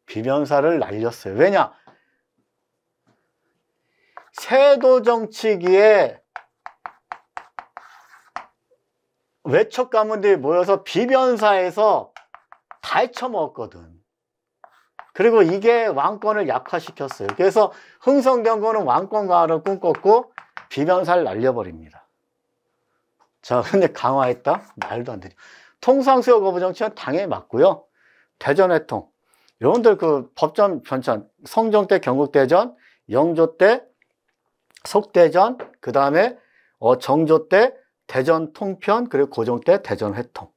비변사를 날렸어요. 왜냐? 세도 정치기에 외척 가문들이 모여서 비변사에서 다 헤쳐먹었거든. 그리고 이게 왕권을 약화시켰어요. 그래서 흥성경고는 왕권강화를 꿈꿨고 비변사를 날려버립니다. 자, 근데 강화했다? 말도 안 되죠. 통상수요 거부정치는 당연히 맞고요. 대전회통. 여러분들 그 법전 변천, 성종 때 경국대전, 영조 때 속대전, 그 다음에 어, 정조 때 대전 통편, 그리고 고종 때 대전 회통.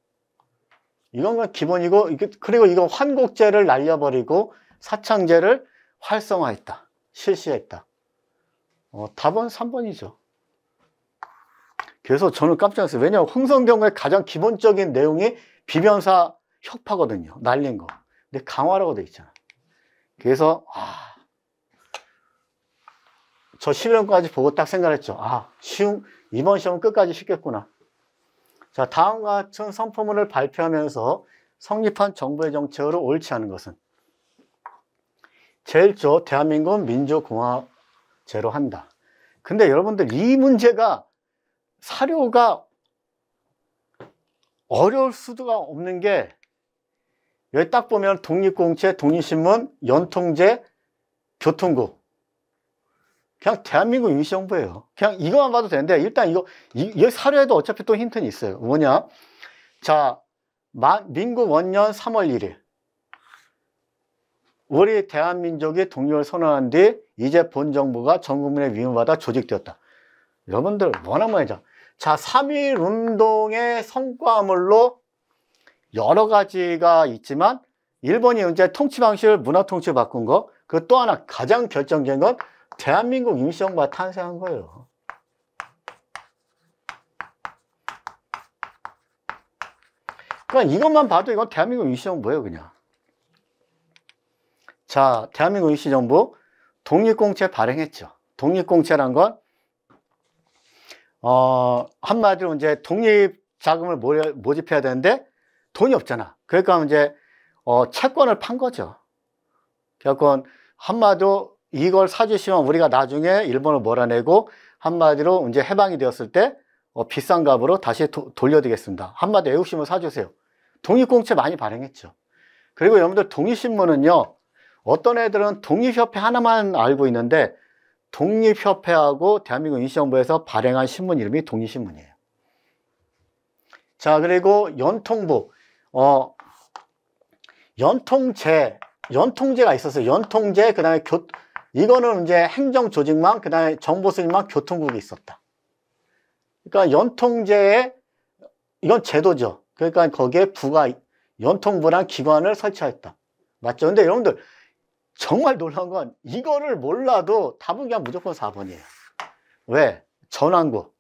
이건 기본이고 그리고 이건 환곡제를 날려버리고 사창제를 활성화했다. 실시했다. 어, 답은 3번이죠. 그래서 저는 깜짝 놀랐어요. 왜냐하면 흥성병의 가장 기본적인 내용이 비변사 혁파거든요 날린 거. 근데 강화라고 돼 있잖아. 그래서 아, 저 11년까지 보고 딱 생각했죠. 아, 쉬운 이번 시험 끝까지 쉽겠구나. 자, 다음과 같은 성품을 발표하면서 성립한 정부의 정책으로 옳지 않은 것은 제1조 대한민국 민주공화제로 한다. 근데 여러분들 이 문제가 사료가 어려울 수가 없는 게 여기 딱 보면 독립공채, 독립신문, 연통제, 교통국 그냥 대한민국 임시정부예요. 그냥 이거만 봐도 되는데 일단 이거 이, 여기 사료에도 어차피 또 힌트는 있어요. 뭐냐? 자, 만, 민국 원년 3월 1일 우리 대한민족이 독립을 선언한 뒤 이제 본 정부가 전 국민의 위임받아 조직되었다. 여러분들 워낙 많이죠. 자, 3.1 운동의 성과물로 여러 가지가 있지만 일본이 이제 통치 방식을 문화 통치로 바꾼 거, 그 또 하나 가장 결정적인 건 대한민국 임시정부가 탄생한 거예요. 그러니까 이것만 봐도 이건 대한민국 임시정부예요, 그냥. 자, 대한민국 임시정부 독립공채 발행했죠. 독립공채란 건 어, 한마디로 이제 독립 자금을 모집해야 되는데 돈이 없잖아. 그러니까 이제 어, 채권을 판 거죠. 그래 한마디로 이걸 사주시면 우리가 나중에 일본을 몰아내고 한마디로 이제 해방이 되었을 때 어, 비싼 값으로 다시 도, 돌려드리겠습니다. 한마디 외국심을 사주세요. 독립공채 많이 발행했죠. 그리고 여러분들 독립신문은요. 어떤 애들은 독립협회 하나만 알고 있는데 독립협회하고 대한민국 인시정부에서 발행한 신문 이름이 독립신문이에요. 자 그리고 연통부 어 연통제 연통제가 있었어요. 연통제 그 다음에 교 이거는 이제 행정조직망, 그 다음에 정보수립망 교통국이 있었다. 그러니까 연통제에 이건 제도죠. 그러니까 거기에 부가 연통부랑 기관을 설치하였다. 맞죠? 근데 여러분들 정말 놀라운 건 이거를 몰라도 답은 그냥 무조건 4번이에요. 왜? 전환국.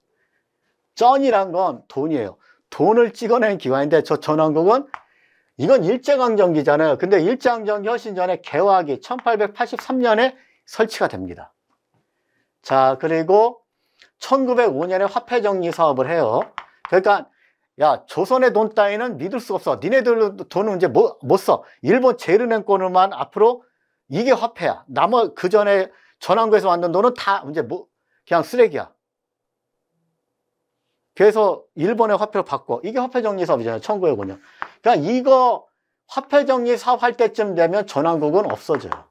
전이란 건 돈이에요. 돈을 찍어낸 기관인데 저 전환국은 이건 일제강점기잖아요. 근데 일제강점기 훨씬 전에 개화기 1883년에 설치가 됩니다. 자, 그리고 1905년에 화폐 정리 사업을 해요. 그러니까 야, 조선의 돈 따위는 믿을 수가 없어. 니네들 돈은 이제 뭐, 못, 써. 일본 제일은행권으로만 앞으로 이게 화폐야. 나머 그 전에 전환구에서 만든 돈은 다 이제 뭐 그냥 쓰레기야. 그래서 일본의 화폐로 바꿔. 이게 화폐 정리 사업이잖아요. 1905년. 그러니까 이거 화폐 정리 사업 할 때쯤 되면 전환국은 없어져요.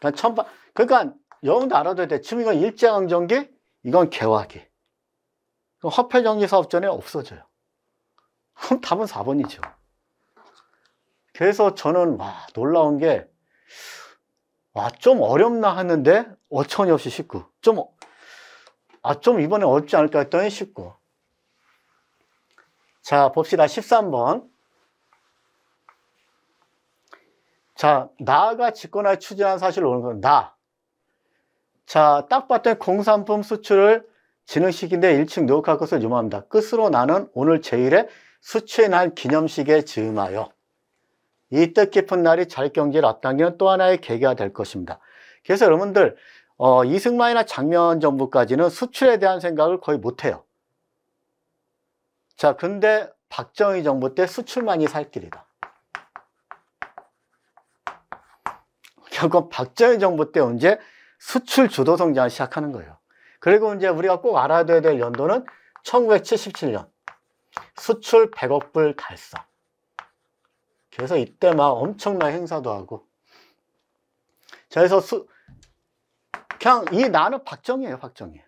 난 천파, 그러니까 영도 알아둬야 돼. 지금 이건 일제강점기, 이건 개화기. 화폐정리사업 전에 없어져요. 그럼 답은 4번이죠. 그래서 저는 와 놀라운 게와좀 어렵나 하는데 어처니 없이 쉽고 좀아좀 아, 이번에 어렵지 않을까 했더니 쉽고 자 봅시다. 13번. 자, 나가 직권하에 추진한 사실을 오는 건 나. 자, 딱 봤더니 공산품 수출을 진흥식인데 1층 노역할 것을 유마합니다. 끝으로 나는 오늘 제일의 수출의 날 기념식에 즈음하여 이 뜻깊은 날이 자립경제를 앞당기는 또 하나의 계기가 될 것입니다. 그래서 여러분들 어, 이승만이나 장면 전부까지는 수출에 대한 생각을 거의 못해요. 자, 근데 박정희 정부 때 수출만이 살 길이다. 결국 박정희 정부 때언제 수출 주도 성장을 시작하는 거예요. 그리고 이제 우리가 꼭 알아야 둬될 연도는 1977년 수출 100억 불 달성. 그래서 이때 막 엄청난 행사도 하고. 그래서 수, 그냥 이 나는 박정희예요, 박정희.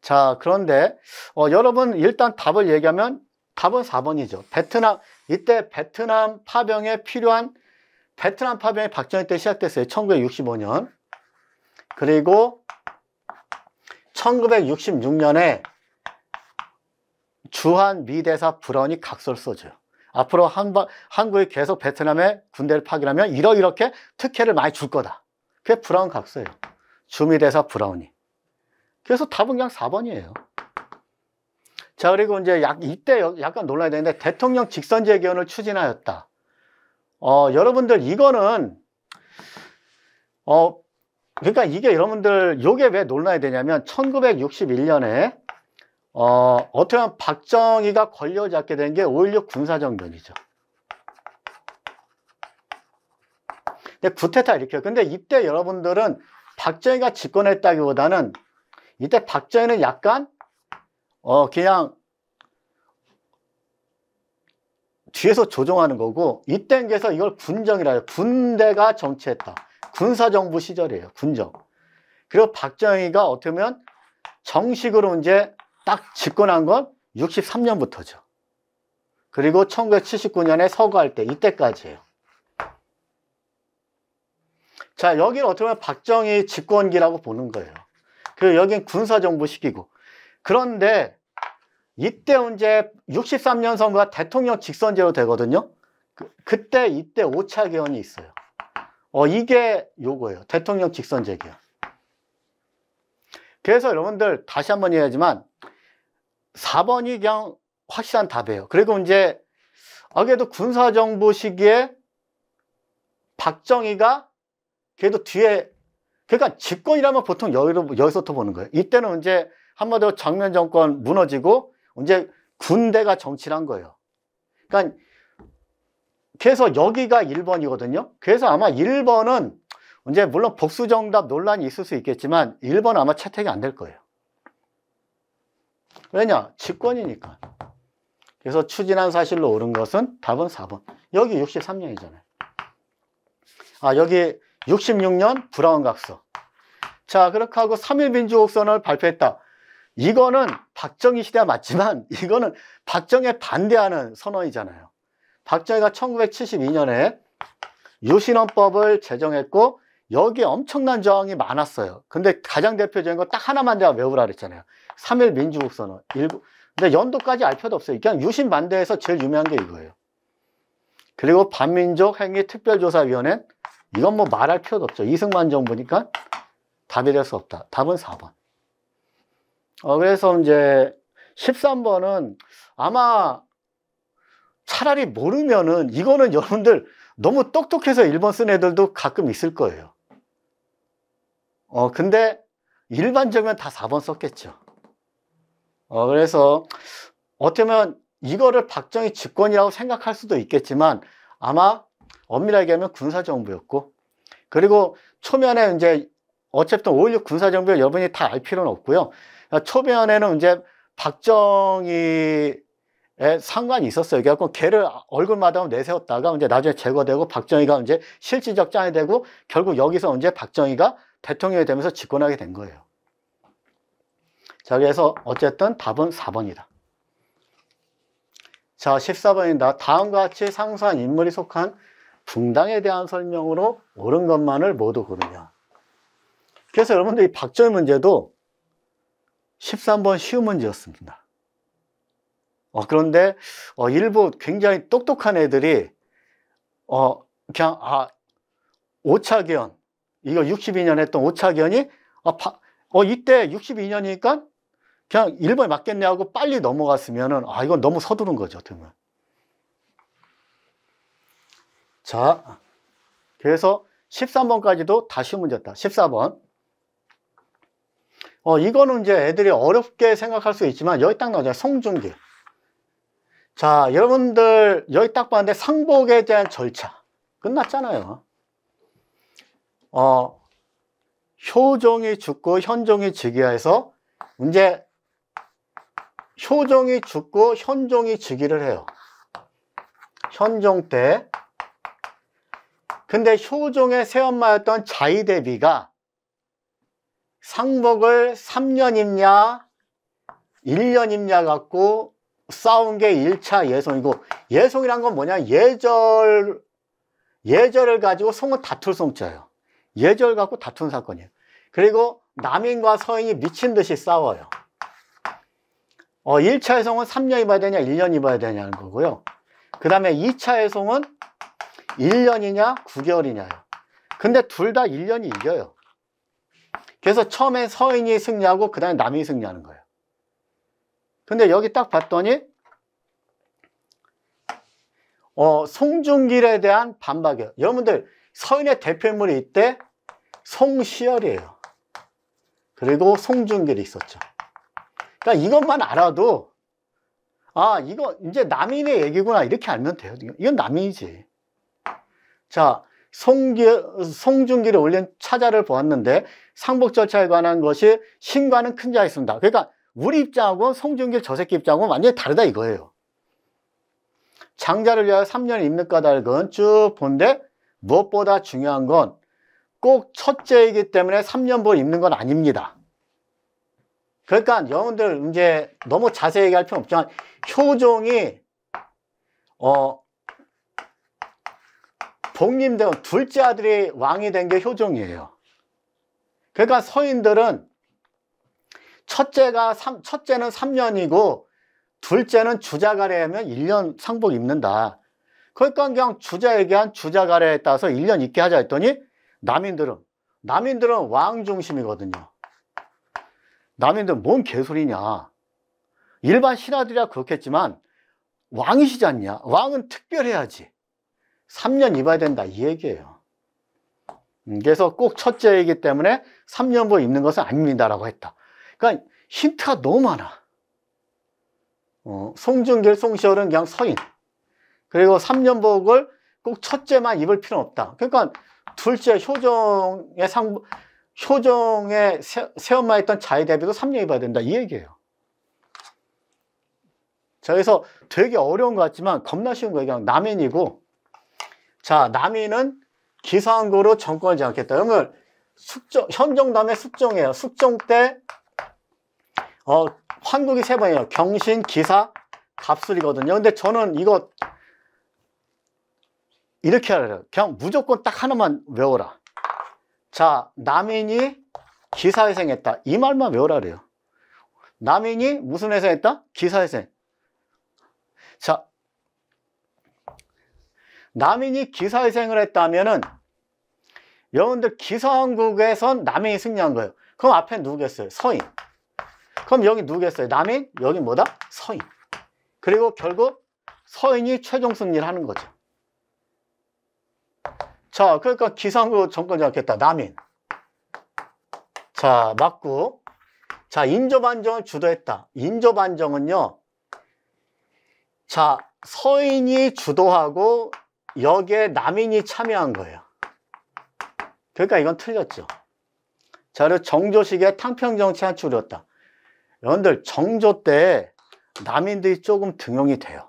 자, 그런데 어, 여러분 일단 답을 얘기하면 답은 4번이죠. 베트남 이때 베트남 파병에 필요한 베트남 파병이 박정희 때 시작됐어요. 1965년. 그리고 1966년에 주한 미대사 브라운이 각서를 써줘요. 앞으로 한바, 한국이 계속 베트남에 군대를 파기라면 이러 이렇게 특혜를 많이 줄 거다. 그게 브라운 각서예요. 주미대사 브라운이. 그래서 답은 그냥 4번이에요. 자 그리고 이제 약 이때 약간 논란이 되는데 대통령 직선제 개헌을 추진하였다. 어, 여러분들 이거는 어, 그러니까 이게 여러분들 요게 왜 논란이 되냐면 1961년에 어, 어떻게 보면 박정희가 권력을 잡게 된 게 5.16 군사정변이죠. 근데 구테타 이렇게. 근데 이때 여러분들은 박정희가 집권했다기보다는 이때 박정희는 약간 어, 그냥 뒤에서 조종하는 거고 이땡계에서 이걸 군정이라 해요. 군대가 정치했다. 군사정부 시절이에요. 군정. 그리고 박정희가 어떻게 보면 정식으로 이제 딱 집권한 건 63년부터죠. 그리고 1979년에 서거할 때 이때까지예요. 자 여기는 어떻게 보면 박정희 집권기라고 보는 거예요. 그리고 여긴 군사정부 시기고 그런데 이때 이제 63년 선거가 대통령 직선제로 되거든요. 그, 때 이때 5차 개헌이 있어요. 어, 이게 요거예요. 대통령 직선제 개헌. 그래서 여러분들 다시 한번 얘기하지만 4번이 그냥 확실한 답이에요. 그리고 이제 아, 그래도 군사정부 시기에 박정희가 그래도 뒤에 그러니까 집권이라면 보통 여기로, 여기서부터 보는 거예요. 이때는 이제 한마디로 정면 정권 무너지고 이제 군대가 정치란 거예요. 그러니까 그래서 여기가 1번이거든요. 그래서 아마 1번은 이제 물론 복수정답 논란이 있을 수 있겠지만 1번 은 아마 채택이 안 될 거예요. 왜냐? 직권이니까. 그래서 추진한 사실로 옳은 것은 답은 4번. 여기 63년이잖아요. 아, 여기 66년 브라운 각서. 자, 그렇게 하고 3.1민주곡선을 발표했다. 이거는 박정희 시대와 맞지만 (laughs) 이거는 박정희에 반대하는 선언이잖아요. 박정희가 1972년에 유신헌법을 제정했고 여기에 엄청난 저항이 많았어요. 근데 가장 대표적인 건 딱 하나만 제가 외우라 그랬잖아요. 3일 민주국 선언. 일부. 근데 연도까지 알 필요도 없어요. 그냥 유신 반대에서 제일 유명한 게 이거예요. 그리고 반민족 행위 특별조사위원회 이건 뭐 말할 필요도 없죠. 이승만 정부니까 답이 될 수 없다. 답은 4번. 어, 그래서 이제 13번은 아마 차라리 모르면은 이거는 여러분들 너무 똑똑해서 1번 쓴 애들도 가끔 있을 거예요. 어, 근데 일반적이면 다 4번 썼겠죠. 어, 그래서 어쩌면 이거를 박정희 집권이라고 생각할 수도 있겠지만 아마 엄밀하게 하면 군사정부였고 그리고 초면에 이제 어쨌든 5.16 군사정부 여러분이 다 알 필요는 없고요. 그러니까 초면에는 이제 박정희 의 상관이 있었어요. 그래갖 걔를 얼굴마다 내세웠다가 이제 나중에 제거되고 박정희가 이제 실질적 짠이 되고 결국 여기서 이제 박정희가 대통령이 되면서 집권하게 된 거예요. 자, 그래서 어쨌든 답은 4번이다. 자, 14번입니다. 다음과 같이 상수한 인물이 속한 붕당에 대한 설명으로 옳은 것만을 모두 고르냐. 그래서 여러분들 이 박절 문제도 13번 쉬운 문제였습니다. 어, 그런데 어, 일부 굉장히 똑똑한 애들이 어, 그냥 아, 오차견 이거 62년 했던 오차견이 아, 바, 어, 이때 62년이니까 그냥 1번에 맞겠네 하고 빨리 넘어갔으면은 아 이건 너무 서두른 거죠 어떻자 그래서 13번까지도 다시 문제였다 14번 어, 이거는 이제 애들이 어렵게 생각할 수 있지만 여기 딱 나오잖아요. 송중기. 자, 여러분들 여기 딱 봤는데 상복에 대한 절차. 끝났잖아요. 어, 효종이 죽고 현종이 즉위해서 이제 효종이 죽고 현종이 즉위를 해요. 현종 때 근데 효종의 새엄마였던 자이대비가 상복을 3년입냐 1년입냐 갖고 싸운 게 1차 예송이고 예송이란 건 뭐냐 예절 예절을 가지고 송은 다툴 송자예요 예절 갖고 다툰 사건이에요 그리고 남인과 서인이 미친 듯이 싸워요 어, 1차 예송은 3년 입어야 되냐 1년 입어야 되냐는 거고요 그 다음에 2차 예송은 1년이냐 9개월이냐요 근데 둘 다 1년이 이겨요 그래서 처음에 서인이 승리하고 그 다음에 남인이 승리하는 거예요. 근데 여기 딱 봤더니 어, 송중길에 대한 반박이에요. 여러분들 서인의 대표인물이 이때 송시열이에요. 그리고 송중길이 있었죠. 그러니까 이것만 알아도 아 이거 이제 남인의 얘기구나 이렇게 알면 돼요. 이건 남인이지. 자 송기, 송중길이 올린 차자를 보았는데 상복 절차에 관한 것이 신과는 큰자 있습니다. 그러니까 우리 입장하고 송중길 저 새끼 입장하고 완전히 다르다 이거예요. 장자를 위하여 3년 입는 까닭은 쭉 본데 무엇보다 중요한 건 꼭 첫째이기 때문에 3년볼 입는 건 아닙니다. 그러니까 여러분들 이제 너무 자세히 얘기할 필요 없지만 효종이 어 복림대원 둘째 아들이 왕이 된 게 효종이에요. 그러니까 서인들은 첫째가 3, 첫째는 3년이고 둘째는 주자가래면 1년 상복 입는다. 그러니까 그냥 주자에게 한 주자가래에 따라서 1년 있게 하자 했더니 남인들은 남인들은 왕 중심이거든요. 남인들은 뭔 개소리냐. 일반 신하들이야 그렇겠지만 왕이시지 않냐. 왕은 특별해야지. 3년 입어야 된다 이 얘기예요. 음, 그래서 꼭 첫째이기 때문에 3년부 입는 뭐 것은 아닙니다라고 했다. 그러니까 힌트가 너무 많아. 어, 송중길, 송시열은 그냥 서인. 그리고 3년복을 꼭 첫째만 입을 필요는 없다. 그러니까 둘째 효정의 상, 효정의 새, 엄마 했던 자의 대비도 3년 입어야 된다. 이 얘기예요. 자, 그래서 되게 어려운 것 같지만 겁나 쉬운 거예요. 그냥 남인이고. 자, 남인은 기사한 거로 정권하지 않겠다. 그러면 숙종, 현종담의 숙종이에요. 숙종 때 어, 환국이 세 번이에요. 경신, 기사, 갑술이거든요. 근데 저는 이거 이렇게 하래요. 그냥 무조건 딱 하나만 외워라. 자, 남인이 기사회생했다. 이 말만 외워라 그래요. 남인이 무슨 회생했다? 기사회생. 자, 남인이 기사회생을 했다면은 여러분들 기사왕국에선 남인이 승리한 거예요. 그럼 앞에 누구겠어요? 서인. 그럼 여기 누구겠어요? 남인? 여기 뭐다? 서인. 그리고 결국 서인이 최종 승리를 하는 거죠. 자, 그러니까 기상국 정권 잡겠다. 남인. 자, 맞고. 자, 인조반정을 주도했다. 인조반정은요. 자, 서인이 주도하고 여기에 남인이 참여한 거예요. 그러니까 이건 틀렸죠. 자, 그래서 정조식의 탕평정치 한출이었다. 여러분들 정조 때 남인들이 조금 등용이 돼요.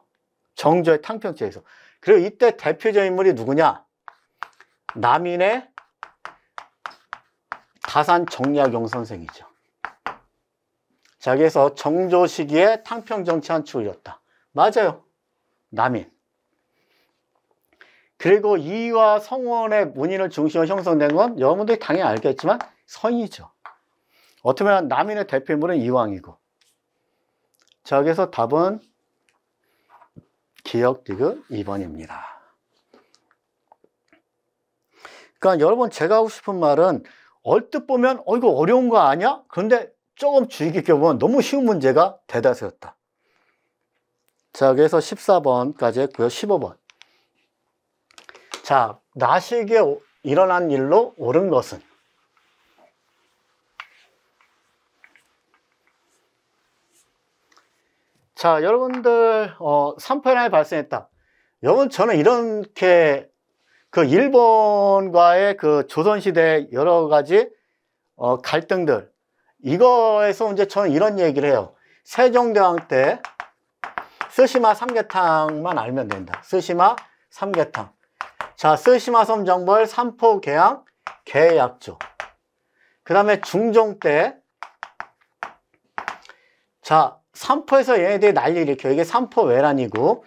정조의 탕평제에서. 그리고 이때 대표적 인물이 누구냐? 남인의 다산 정약용 선생이죠. 자, 그래서 정조 시기에 탕평정치 한출이었다. 맞아요. 남인. 그리고 이와 성원의 문인을 중심으로 형성된 건 여러분들이 당연히 알겠지만 선이죠. 어떻게 보면 남인의 대표인물은 이왕이고 자, 여기서 답은 기억 디귿 2번입니다. 그러니까 여러분 제가 하고 싶은 말은 얼뜻 보면 어 이거 어려운 거 아니야? 그런데 조금 주의 깊게 보면 너무 쉬운 문제가 대다수였다. 자, 그래서 14번까지 했고요. 15번. 자, 나시에 일어난 일로 옳은 것은 자, 여러분들 어, 산포현 발생했다. 여러분 저는 이렇게 그 일본과의 그 조선시대 여러 가지 어, 갈등들 이거에서 이제 저는 이런 얘기를 해요. 세종대왕 때쓰시마 삼계탕만 알면 된다. 쓰시마 삼계탕. 자, 쓰시마섬 정벌, 삼포 계약 계약조. 그 다음에 중종 때, 자, 삼포에서 얘네들이 난리 일으켜. 이게 삼포 외란이고.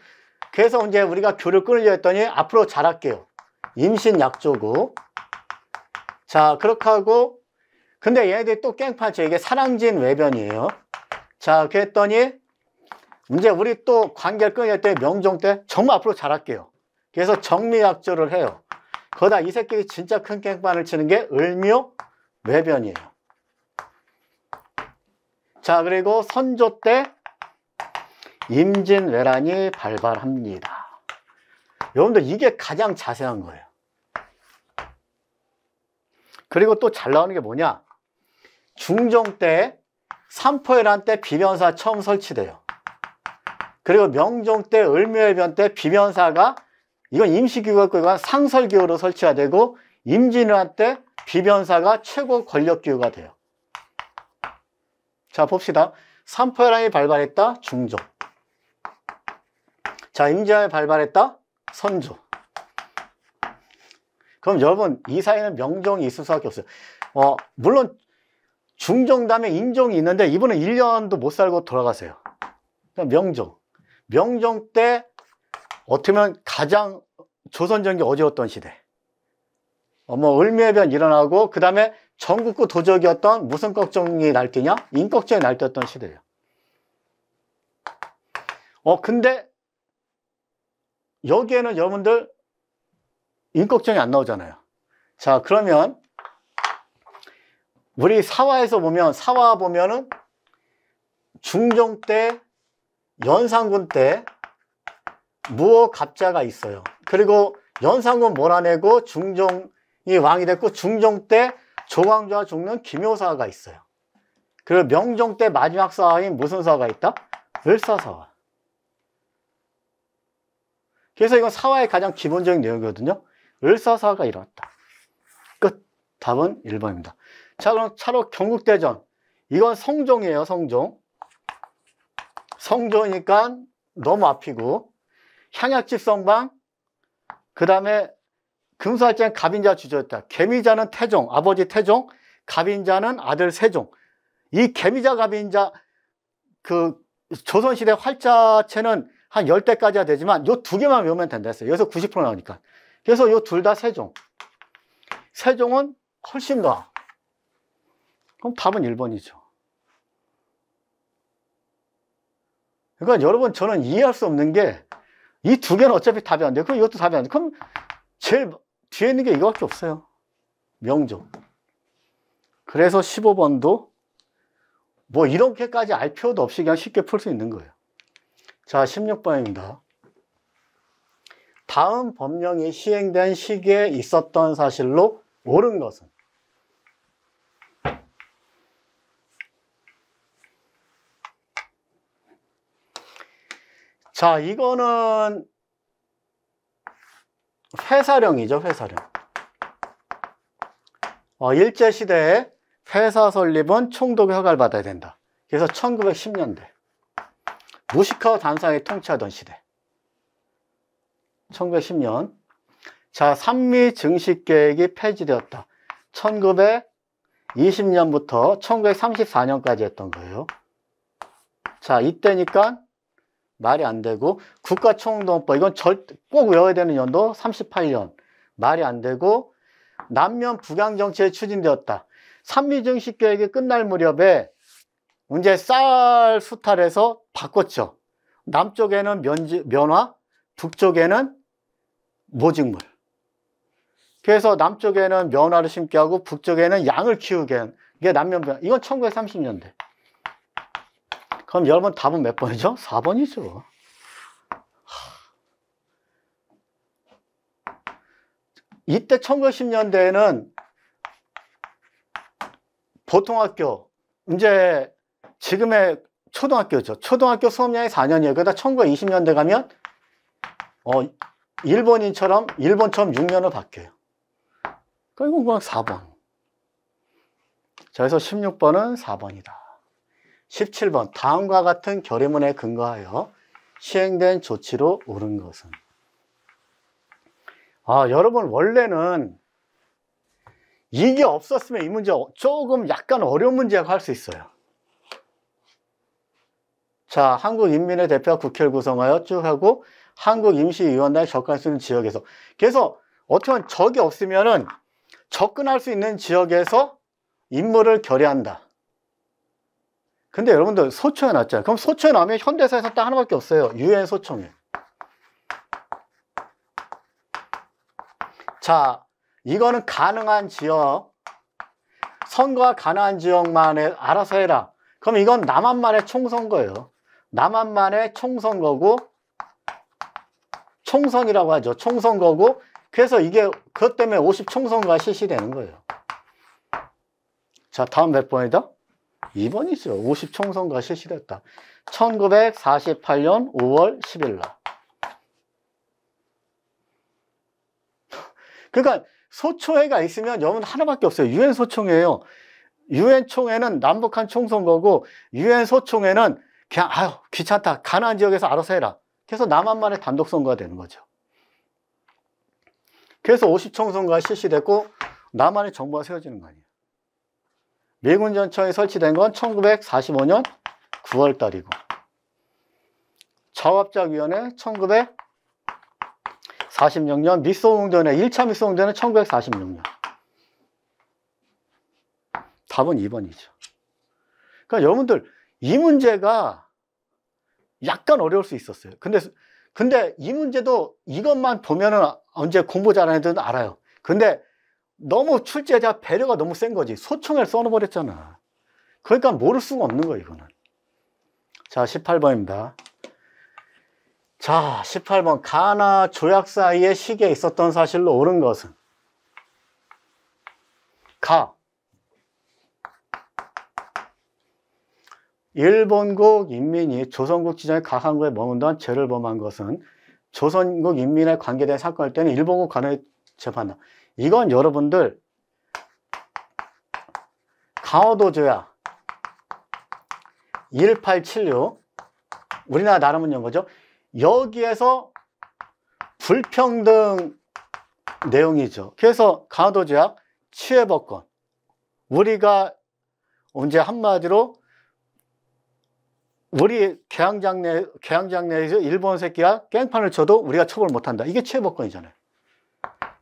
그래서 이제 우리가 교를 끊으려 했더니 앞으로 잘할게요. 임신 약조고. 자, 그렇게 하고. 근데 얘네들이 또 깽판쳐. 이게 사랑진 외변이에요. 자, 그랬더니 이제 우리 또 관계를 끊으려 명종 때 정말 앞으로 잘할게요. 그래서 정미약조를 해요. 거러다이 새끼 진짜 큰 깽판을 치는 게 을묘 외변이에요. 자 그리고 선조 때 임진왜란이 발발합니다. 여러분들 이게 가장 자세한 거예요. 그리고 또 잘 나오는 게 뭐냐 중종 때 삼포해란 때 비변사 처음 설치돼요. 그리고 명종 때 을묘해변 때 비변사가 이건 임시기구가 상설기구로 설치가 되고 임진왜한때 비변사가 최고 권력기구가 돼요. 자 봅시다. 삼포혈안이 발발했다. 중조. 자 임진왜란이 발발했다. 선조. 그럼 여러분 이 사이는 명종이 있을 수밖에 없어요. 어 물론 중종 다음에 인종이 있는데 이분은 1년도 못 살고 돌아가세요. 명종. 명종 때 어떻게 보면 가장 조선전기 어제였던 시대 어, 뭐을미해변 일어나고 그 다음에 전국구 도적이었던 무슨 걱정이 날뛰냐? 인걱정이 날뛰었던 시대예요 어 근데 여기에는 여러분들 인걱정이 안 나오잖아요 자 그러면 우리 사화에서 보면 사화 보면은 중종 때 연산군 때 무어 갑자가 있어요. 그리고 연산군 몰아내고 중종이 왕이 됐고 중종 때조광조와 죽는 김효사가 있어요. 그리고 명종 때 마지막 사화인 무슨 사화가 있다? 을사사화. 그래서 이건 사화의 가장 기본적인 내용이거든요. 을사사화가 일어났다. 끝. 답은 1번입니다. 자 그럼 차로 경국대전. 이건 성종이에요. 성종. 성종이니까 너무 앞이고 향약집 성방, 그 다음에 금수할자는 갑인자 주저였다. 개미자는 태종, 아버지 태종, 갑인자는 아들 세종. 이 개미자, 갑인자, 그 조선시대 활자체는 한 열대까지야 되지만 요 두 개만 외우면 된다 했어요. 여기서 90% 나오니까. 그래서 요 둘 다 세종. 세종은 훨씬 더. 그럼 답은 1번이죠. 그러니까 여러분 저는 이해할 수 없는 게 이두 개는 어차피 답이 안 돼. 그럼 이것도 답이 안 돼. 그럼 제일 뒤에 있는 게 이거밖에 없어요. 명조. 그래서 15번도 뭐 이렇게까지 알 필요도 없이 그냥 쉽게 풀 수 있는 거예요. 자, 16번입니다. 다음 법령이 시행된 시기에 있었던 사실로 옳은 것은 자, 이거는 회사령이죠, 회사령. 어, 일제시대에 회사 설립은 총독의 허가를 받아야 된다. 그래서 1910년대 무식하 단상이 통치하던 시대 1910년 자 산미 증식계획이 폐지되었다 1920년부터 1934년까지 했던 거예요 자 이때니까 말이 안 되고 국가총동법 이건 절, 꼭 외워야 되는 연도 38년 말이 안 되고 남면 북양정치에 추진되었다. 삼미증식계획이 끝날 무렵에 문제 쌀 수탈에서 바꿨죠. 남쪽에는 면지, 면화, 북쪽에는 모직물. 그래서 남쪽에는 면화를 심게 하고 북쪽에는 양을 키우게 한 게 남면 이건 1930년대. 그럼 여러분 답은 몇 번이죠? 4번이죠. 이때 1910년대에는 보통학교, 이제 지금의 초등학교죠. 초등학교 수업량이 4년이에요. 그러다 1920년대 가면 어, 일본인처럼 일본처럼 6년으로 바뀌어요. 그러니까 이건 그냥 4번. 자, 그래서 16번은 4번이다. 17번 다음과 같은 결의문에 근거하여 시행된 조치로 옳은 것은 아, 여러분 원래는 이게 없었으면 이 문제 조금 약간 어려운 문제라고 할 수 있어요. 자, 한국인민의 대표 국회를 구성하여 쭉 하고 한국임시위원회 접근할수있는 지역에서 그래서 어떻게 보면 적이 없으면은 접근할 수 있는 지역에서 임무를 결의한다. 근데 여러분들 소청해 났잖아요 그럼 소청해 나면 현대사에서 딱 하나밖에 없어요. 유엔 소청회. 자, 이거는 가능한 지역, 선거가 가능한 지역만에 알아서 해라. 그럼 이건 남한만의 총선거예요. 남한만의 총선거고 총선이라고 하죠. 총선거고 그래서 이게 그것 때문에 50 총선거가 실시되는 거예요. 자, 다음 몇 번이다? 2번이죠. 50총선과 실시됐다. 1948년 5월 10일 날. (laughs) 그러니까 소총회가 있으면 여은 하나밖에 없어요. 유엔 소총회예요. 유엔 총회는 남북한 총선거고 유엔 소총회는 그냥 아유 귀찮다. 가난 지역에서 알아서 해라. 그래서 남한만의 단독 선거가 되는 거죠. 그래서 5 0총선거 실시됐고 남한의 정부가 세워지는 거 아니에요. 미군전청이 설치된 건 1945년 9월 달이고 자합자위원회 1946년 미소웅전회 1차 미소웅전회 1946년 답은 2번이죠 그러니까 여러분들 이 문제가 약간 어려울 수 있었어요 근데 근데 이 문제도 이것만 보면은 언제 공부 잘하는 애들은 알아요 근데 너무 출제자 배려가 너무 센 거지. 소총을 써버렸잖아. 그러니까 모를 수가 없는 거야, 이거는. 자, 18번입니다. 자, 18번. 가나 조약 사이에 시기에 있었던 사실로 옳은 것은? 가. 일본국 인민이 조선국 지정에각한구에 머문던 죄를 범한 것은 조선국 인민에 관계된 사건일 때는 일본국 간의 재판한다. 이건 여러분들 강호도조야 1876 우리나라 나름은 연거죠 여기에서 불평등 내용이죠 그래서 강화도조약치외법권 우리가 언제 한마디로 우리 개항장 내, 에서 일본 새끼가 깽판을 쳐도 우리가 처벌 못한다 이게 치외법권이잖아요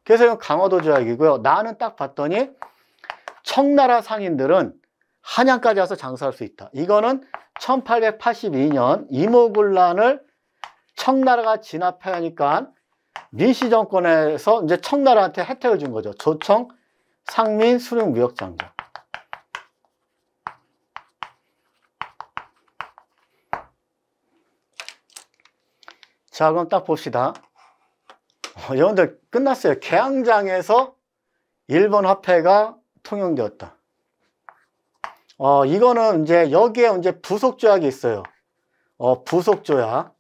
그래서 이건 강화도 조약이고요. 나는 딱 봤더니 청나라 상인들은 한양까지 와서 장사할 수 있다. 이거는 1882년 이모군란을 청나라가 진압하니까 민씨 정권에서 이제 청나라한테 혜택을 준 거죠. 조청, 상민, 수륙, 무역장정. 자, 그럼 딱 봅시다. 어, 여러분들 끝났어요. 개항장에서 일본 화폐가 통용되었다. 어, 이거는 이제 여기에 이제 부속 조약이 있어요. 어, 부속 조약.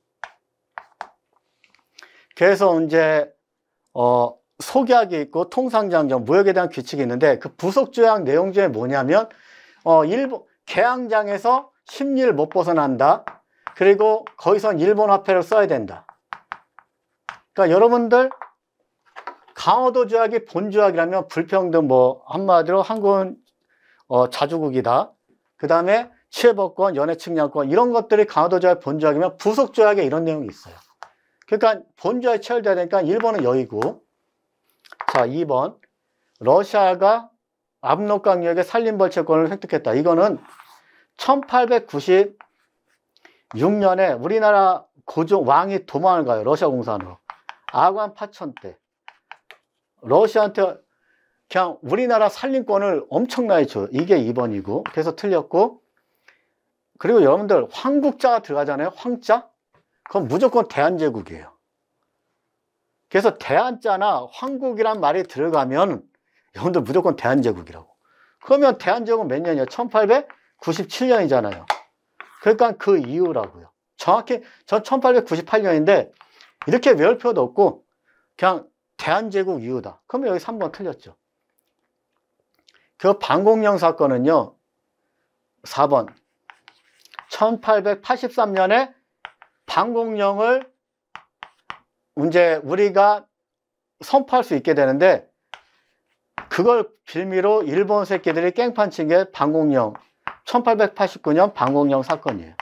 그래서 이제 어, 속약이 있고 통상장정 무역에 대한 규칙이 있는데 그 부속 조약 내용 중에 뭐냐면 어, 일본 개항장에서 심리를 못 벗어난다. 그리고 거기선 일본 화폐를 써야 된다. 그러니까 여러분들 강화도 조약이 본 조약이라면 불평등 뭐 한마디로 한국은 어, 자주국이다. 그 다음에 취해법권, 연애측량권 이런 것들이 강화도 조약 본 조약이면 부속 조약에 이런 내용이 있어요. 그러니까 본 조약이 체결되야 되니까 1번은 여의구자 2번 러시아가 압록강 력의 산림벌채권을 획득했다. 이거는 1896년에 우리나라 고종 왕이 도망을 가요. 러시아 공산으로. 아관 파천 때 러시아한테 그냥 우리나라 살림권을 엄청나게 줘요 이게 2번이고 그래서 틀렸고 그리고 여러분들 황국자가 들어가잖아요 황자 그건 무조건 대한제국이에요 그래서 대한자나 황국이란 말이 들어가면 여러분들 무조건 대한제국이라고 그러면 대한제국은 몇 년이야? 1897년이잖아요 그러니까 그 이유라고요 정확히 전 1898년인데 이렇게 외울 필요도 없고 그냥 대한제국 이후다 그러면 여기 3번 틀렸죠. 그 방공령 사건은요. 4번 1883년에 방공령을 이제 우리가 선포할 수 있게 되는데 그걸 빌미로 일본 새끼들이 깽판 친 게 방공령 1889년 방공령 사건이에요.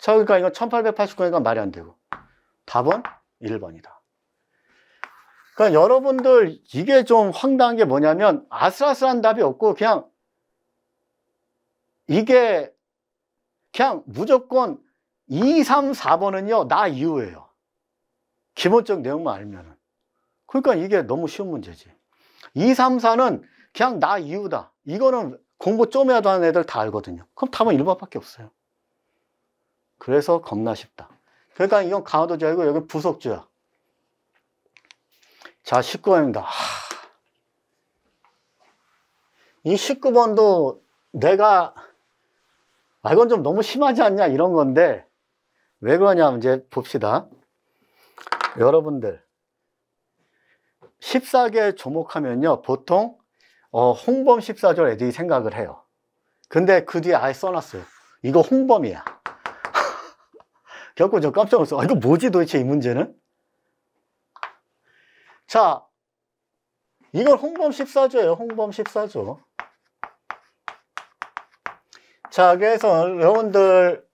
자, 그러니까 이거 1889니까 말이 안 되고. 답은 1번이다. 그러니까 여러분들 이게 좀 황당한 게 뭐냐면 아슬아슬한 답이 없고 그냥 이게 그냥 무조건 2, 3, 4번은요, 나 이유예요. 기본적 내용만 알면은. 그러니까 이게 너무 쉬운 문제지. 2, 3, 4는 그냥 나 이유다. 이거는 공부 좀 해도 하는 애들 다 알거든요. 그럼 답은 1번밖에 없어요. 그래서 겁나 쉽다. 그러니까 이건 강화도지역이고 여기 부속지역. 자, 19번입니다. 이 19번도 내가 아 이건 좀 너무 심하지 않냐 이런 건데 왜그러냐 이제 봅시다. 여러분들 14개 조목하면요 보통 어, 홍범 14절 애들이 생각을 해요. 근데 그 뒤에 아예 써놨어요. 이거 홍범이야. 겪고 저 깜짝 놀랐어. 아, 이거 뭐지 도대체 이 문제는? 자, 이걸 홍범 14조예요. 홍범 14조. 자, 그래서 여러분들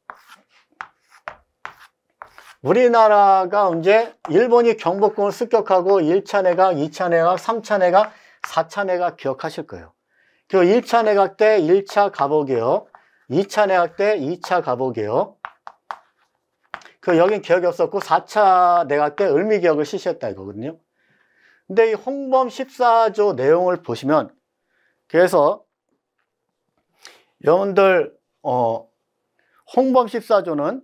우리나라가 이제 일본이 경복궁을 습격하고 1차 내각, 2차 내각, 3차 내각, 4차 내각 기억하실 거예요. 그 1차 내각 때 1차 가보개요 2차 내각 때 2차 가보개요 그 여긴 기억이 없었고 4차 내각 때을미기억을 실시했다 이거거든요. 근데 이 홍범 14조 내용을 보시면 그래서 여러분들 어 홍범 14조는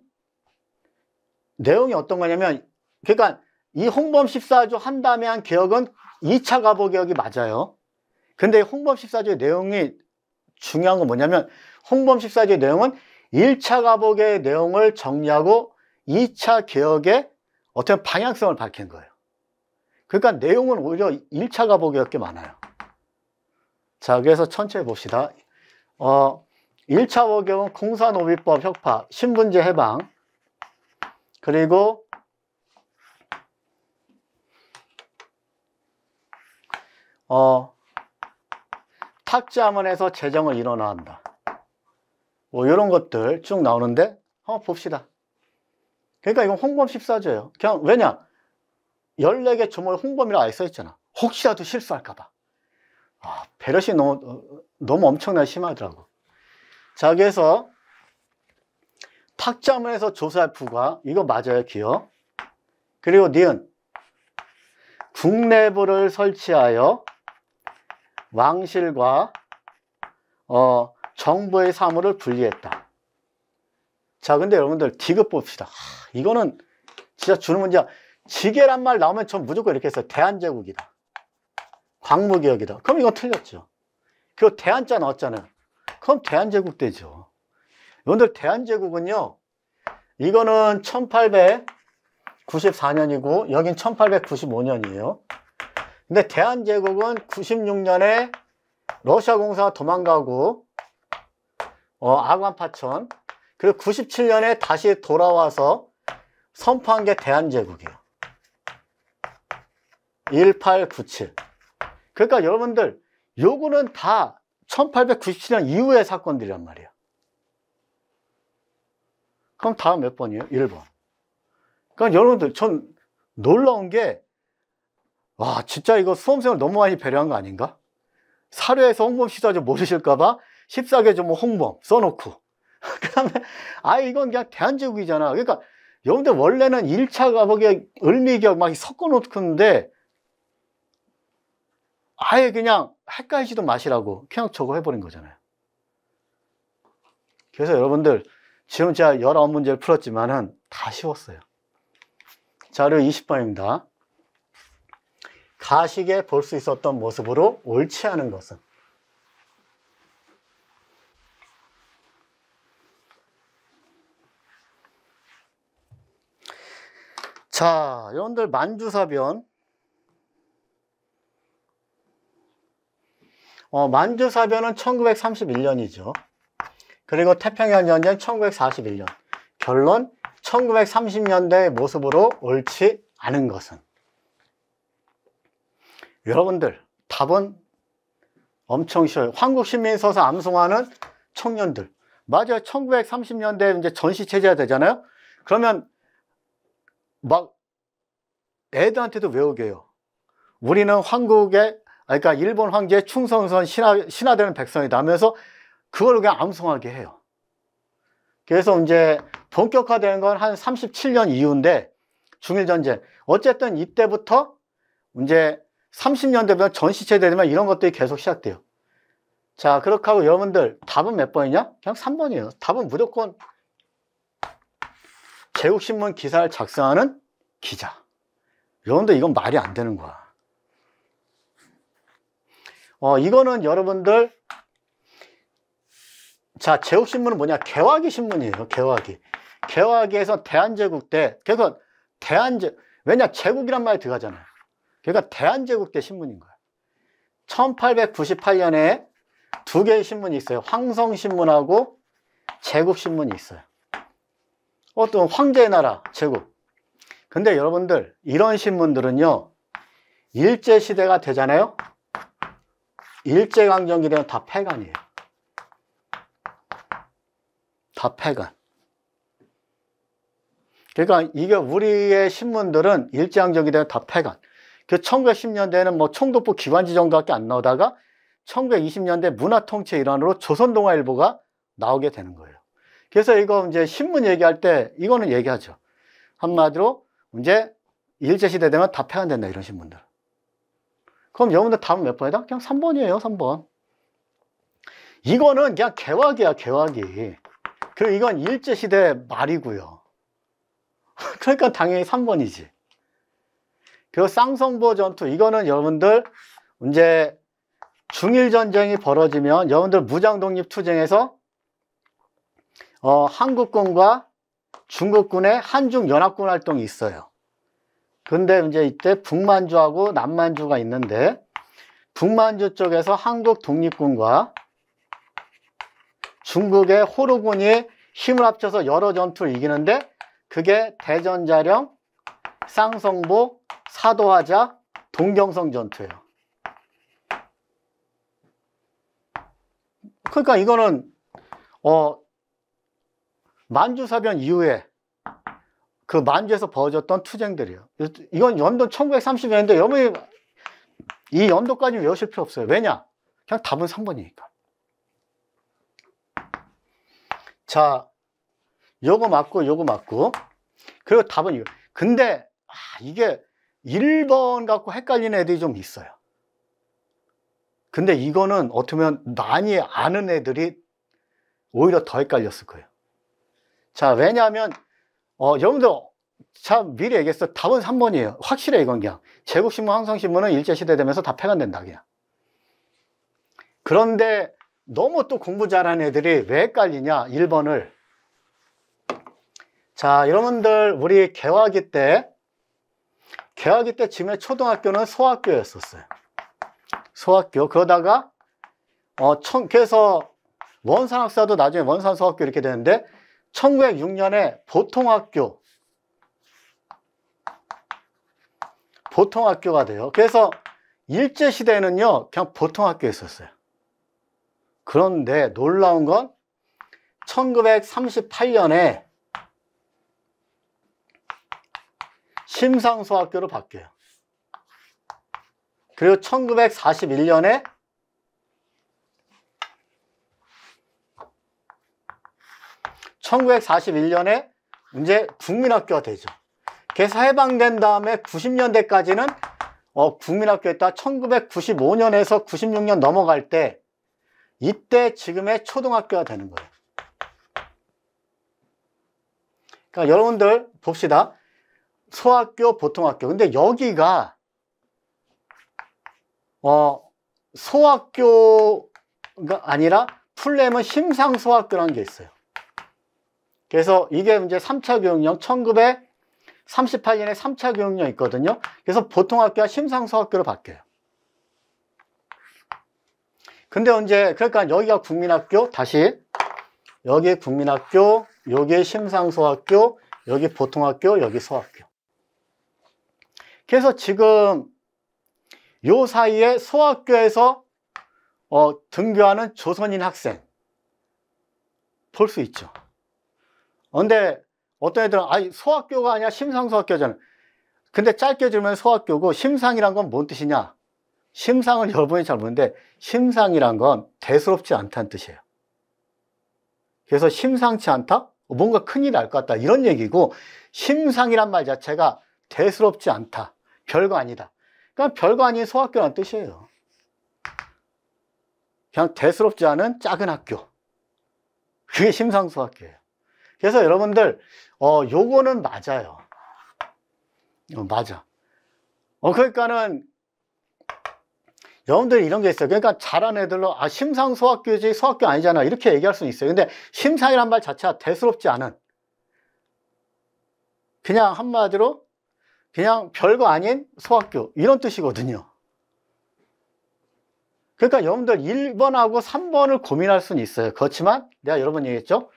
내용이 어떤 거냐면 그러니까 이 홍범 14조 한 다음에 한 개혁은 2차 가보 개혁이 맞아요. 근데 홍범 14조의 내용이 중요한 건 뭐냐면 홍범 14조의 내용은 1차 가보의 내용을 정리하고 2차 개혁의 어떤 방향성을 밝힌 거예요. 그러니까 내용은 오히려 1차 가보기가 꽤 많아요. 자, 그래서 천천히 봅시다. 어, 1차 보경은 공산오비법 혁파, 신분제 해방, 그리고 어, 탁자문에서 재정을 일원화한다. 뭐 이런 것들 쭉 나오는데 한번 봅시다. 그러니까 이건 홍범 14조예요. 그냥 왜냐? 14개 조목을 홍범이라고 써 있잖아. 혹시라도 실수할까봐. 아, 배려심 너무, 너무 엄청나게 심하더라고. 자, 그래서 탁자문에서 조사할 부가, 이거 맞아요, 기억. 그리고 니은. 국내부를 설치하여 왕실과 어, 정부의 사물을 분리했다. 자 근데 여러분들 디귿 봅시다 이거는 진짜 주는 문제야 지게란 말 나오면 전 무조건 이렇게 했어요 대한제국이다 광무개혁이다 그럼 이거 틀렸죠 그 대한자 나왔잖아요 그럼 대한제국 되죠 여러분들 대한제국은요 이거는 1894년이고 여긴 1895년이에요 근데 대한제국은 96년에 러시아 공사가 도망가고 어, 아관파천 그리고 97년에 다시 돌아와서 선포한 게 대한제국이에요. 1897. 그러니까 여러분들 요거는 다 1897년 이후의 사건들이란 말이에요. 그럼 다음 몇 번이에요? 1번. 그러니까 여러분들 전 놀라운 게 와, 진짜 이거 수험생을 너무 많이 배려한 거 아닌가? 사료에서 홍범 시사좀 모르실까 봐 14개 좀 홍범 써놓고 (laughs) 그 다음에 아 이건 그냥 대한제국이잖아 그러니까 여러분들 원래는 1차 가보기에 을미기업 막 섞어놓던데 고 아예 그냥 헷갈리지도 마시라고 그냥 저거 해버린 거잖아요 그래서 여러분들 지금 제가 19문제를 풀었지만은 다 쉬웠어요 자료 20번입니다 가식에 볼 수 있었던 모습으로 옳지 않은 것은 자, 여러분들 만주사변 어, 만주사변은 1931년이죠. 그리고 태평양 전쟁 1941년. 결론 1930년대의 모습으로 옳지 않은 것은 여러분들 답은 엄청 쉬워요. 한국시민서사 암송하는 청년들 맞아요. 1930년대에 이제 전시체제가 되잖아요. 그러면 막 애들한테도 외우게 요 우리는 황국의 그러니까 일본 황제의 충성선 신하, 신하되는 백성이다 하면서 그걸 그냥 암송하게 해요. 그래서 이제 본격화되건한 37년 이후인데 중일전쟁. 어쨌든 이때부터 이제 30년대부터 전시체 되면 이런 것들이 계속 시작돼요. 자, 그렇게 하고 여러분들 답은 몇 번이냐? 그냥 3번이에요. 답은 무조건 제국신문 기사를 작성하는 기자 여러분들 이건 말이 안 되는 거야 어, 이거는 여러분들 자 제국신문은 뭐냐 개화기 신문이에요 개화기 개화기에서 대한제국 때 그래서 그러니까 대한제 왜냐 제국이란 말이 들어가잖아요 그러니까 대한제국 때 신문인 거야 1898년에 두 개의 신문이 있어요 황성신문하고 제국신문이 있어요 어떤 황제의 나라 제국 근데 여러분들 이런 신문들은요 일제시대가 되잖아요 일제강점기 되면 다 폐간이에요 다 폐간 그러니까 이게 우리의 신문들은 일제강점기 되면 다 폐간 그 1910년대에는 뭐 총독부 기관지 정도밖에 안 나오다가 1920년대 문화통치 일환으로 조선동아일보가 나오게 되는 거예요 그래서 이거 이제 신문 얘기할 때 이거는 얘기하죠. 한마디로 이제 일제시대 되면 다 폐간된다 이런 신문들. 그럼 여러분들 다음 몇 번이다? 그냥 3번이에요 3번. 이거는 그냥 개화기야 개화기. 그 이건 일제시대 말이고요. (laughs) 그러니까 당연히 3번이지. 그 쌍성보 전투 이거는 여러분들 이제 중일전쟁이 벌어지면 여러분들 무장독립투쟁에서 어, 한국군과 중국군의 한중연합군 활동이 있어요. 근데 이제 이때 북만주하고 남만주가 있는데 북만주 쪽에서 한국 독립군과 중국의 호루군이 힘을 합쳐서 여러 전투를 이기는데 그게 대전자령, 쌍성보, 사도하자, 동경성 전투예요. 그러니까 이거는 어, 만주사변 이후에 그 만주에서 벌어졌던 투쟁들이에요. 이건 연도 1930년대 여러분이 이 연도까지 외우실 필요 없어요. 왜냐? 그냥 답은 3번이니까. 자, 요거 맞고 요거 맞고 그리고 답은 이거. 근데 아, 이게 1번 갖고 헷갈리는 애들이 좀 있어요. 근데 이거는 어떻게 보면 많이 아는 애들이 오히려 더 헷갈렸을 거예요. 자, 왜냐하면 어, 여러분들 참 미리 얘기했어. 답은 3번이에요. 확실해 이건 그냥. 제국신문, 황성신문은 일제시대 되면서 다 폐간된다 그냥. 그런데 너무 또 공부 잘하는 애들이 왜 헷갈리냐 1번을 자 여러분들 우리 개화기 때 개화기 때 지금의 초등학교는 소학교였었어요 소학교 그러다가 어 청, 그래서 원산학사도 나중에 원산소학교 이렇게 되는데 1906년에 보통학교 보통학교가 돼요. 그래서 일제시대에는요 그냥 보통학교에 있었어요. 그런데 놀라운 건 1938년에 심상소학교로 바뀌어요. 그리고 1941년에 1941년에 이제 국민학교가 되죠. 그래서 해방된 다음에 90년대까지는 어, 국민학교였다. 1995년에서 96년 넘어갈 때 이때 지금의 초등학교가 되는 거예요. 그러니까 여러분들 봅시다. 소학교, 보통학교. 근데 여기가 어, 소학교가 아니라 풀렘은 심상소학교라는 게 있어요. 그래서 이게 이제 3차 교육령 1938년에 3차 교육령 있거든요. 그래서 보통학교와 심상수학교로 바뀌어요. 근데 언제 그러니까 여기가 국민학교 다시 여기 국민학교 여기 심상소학교 여기 보통학교 여기 소학교 그래서 지금 요 사이에 소학교에서 어, 등교하는 조선인 학생 볼 수 있죠 어, 근데 어떤 애들은 아니 소학교가 아니야 심상소학교잖아 근데 짧게 주면 소학교고 심상이란 건 뭔 뜻이냐 심상을 여러분이 잘 모르는데 심상이란 건 대수롭지 않다는 뜻이에요 그래서 심상치 않다? 어, 뭔가 큰일 날 것 같다 이런 얘기고 심상이란 말 자체가 대수롭지 않다 별거 아니다 그러니까 별거 아닌 소학교란 뜻이에요 그냥 대수롭지 않은 작은 학교 그게 심상소학교예요 그래서 여러분들 어 요거는 맞아요 어, 맞아 어 그러니까는 여러분들 이런 게 있어요 그러니까 잘하는 애들로 아 심상 소학교지 소학교 아니잖아 이렇게 얘기할 수 있어요 근데 심상이란 말 자체가 대수롭지 않은 그냥 한마디로 그냥 별거 아닌 소학교 이런 뜻이거든요 그러니까 여러분들 1번하고 3번을 고민할 수는 있어요 그렇지만 내가 여러 분 얘기했죠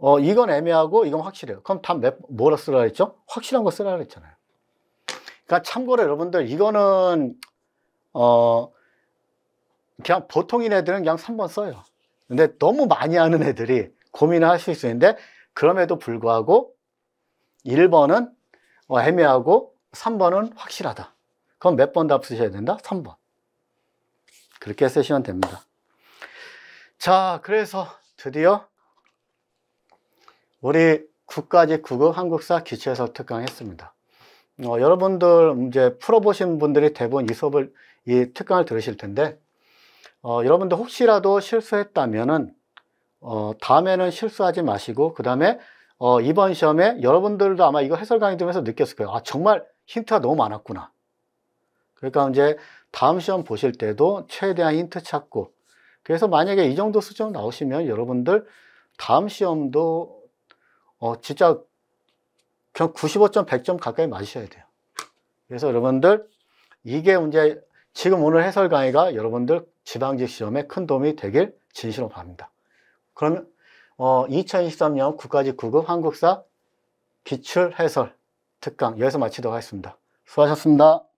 어, 이건 애매하고 이건 확실해요. 그럼 다 몇, 뭐라 쓰라 했죠? 확실한 거 쓰라 했잖아요. 그러니까 참고로 여러분들 이거는 어 그냥 보통인 애들은 그냥 3번 써요. 근데 너무 많이 하는 애들이 고민을 하실 수 있는데 그럼에도 불구하고 1번은 어, 애매하고 3번은 확실하다. 그럼 몇 번 답 쓰셔야 된다? 3번. 그렇게 쓰시면 됩니다. 자, 그래서 드디어 우리 국가직 국어 한국사 기초에서 특강 했습니다. 어, 여러분들 이제 풀어보신 분들이 대부분 이 수업을 이 특강을 들으실 텐데 어, 여러분들 혹시라도 실수했다면은 어, 다음에는 실수하지 마시고 그 다음에 어, 이번 시험에 여러분들도 아마 이거 해설 강의 들으면서 느꼈을 거예요. 아 정말 힌트가 너무 많았구나. 그러니까 이제 다음 시험 보실 때도 최대한 힌트 찾고 그래서 만약에 이 정도 수준 나오시면 여러분들 다음 시험도 어, 진짜 그냥 95점, 100점 가까이 맞으셔야 돼요. 그래서 여러분들 이게 이제 지금 오늘 해설 강의가 여러분들 지방직 시험에 큰 도움이 되길 진심으로 바랍니다. 그러면 어, 2023년 국가직 9급 한국사 기출 해설 특강 여기서 마치도록 하겠습니다. 수고하셨습니다.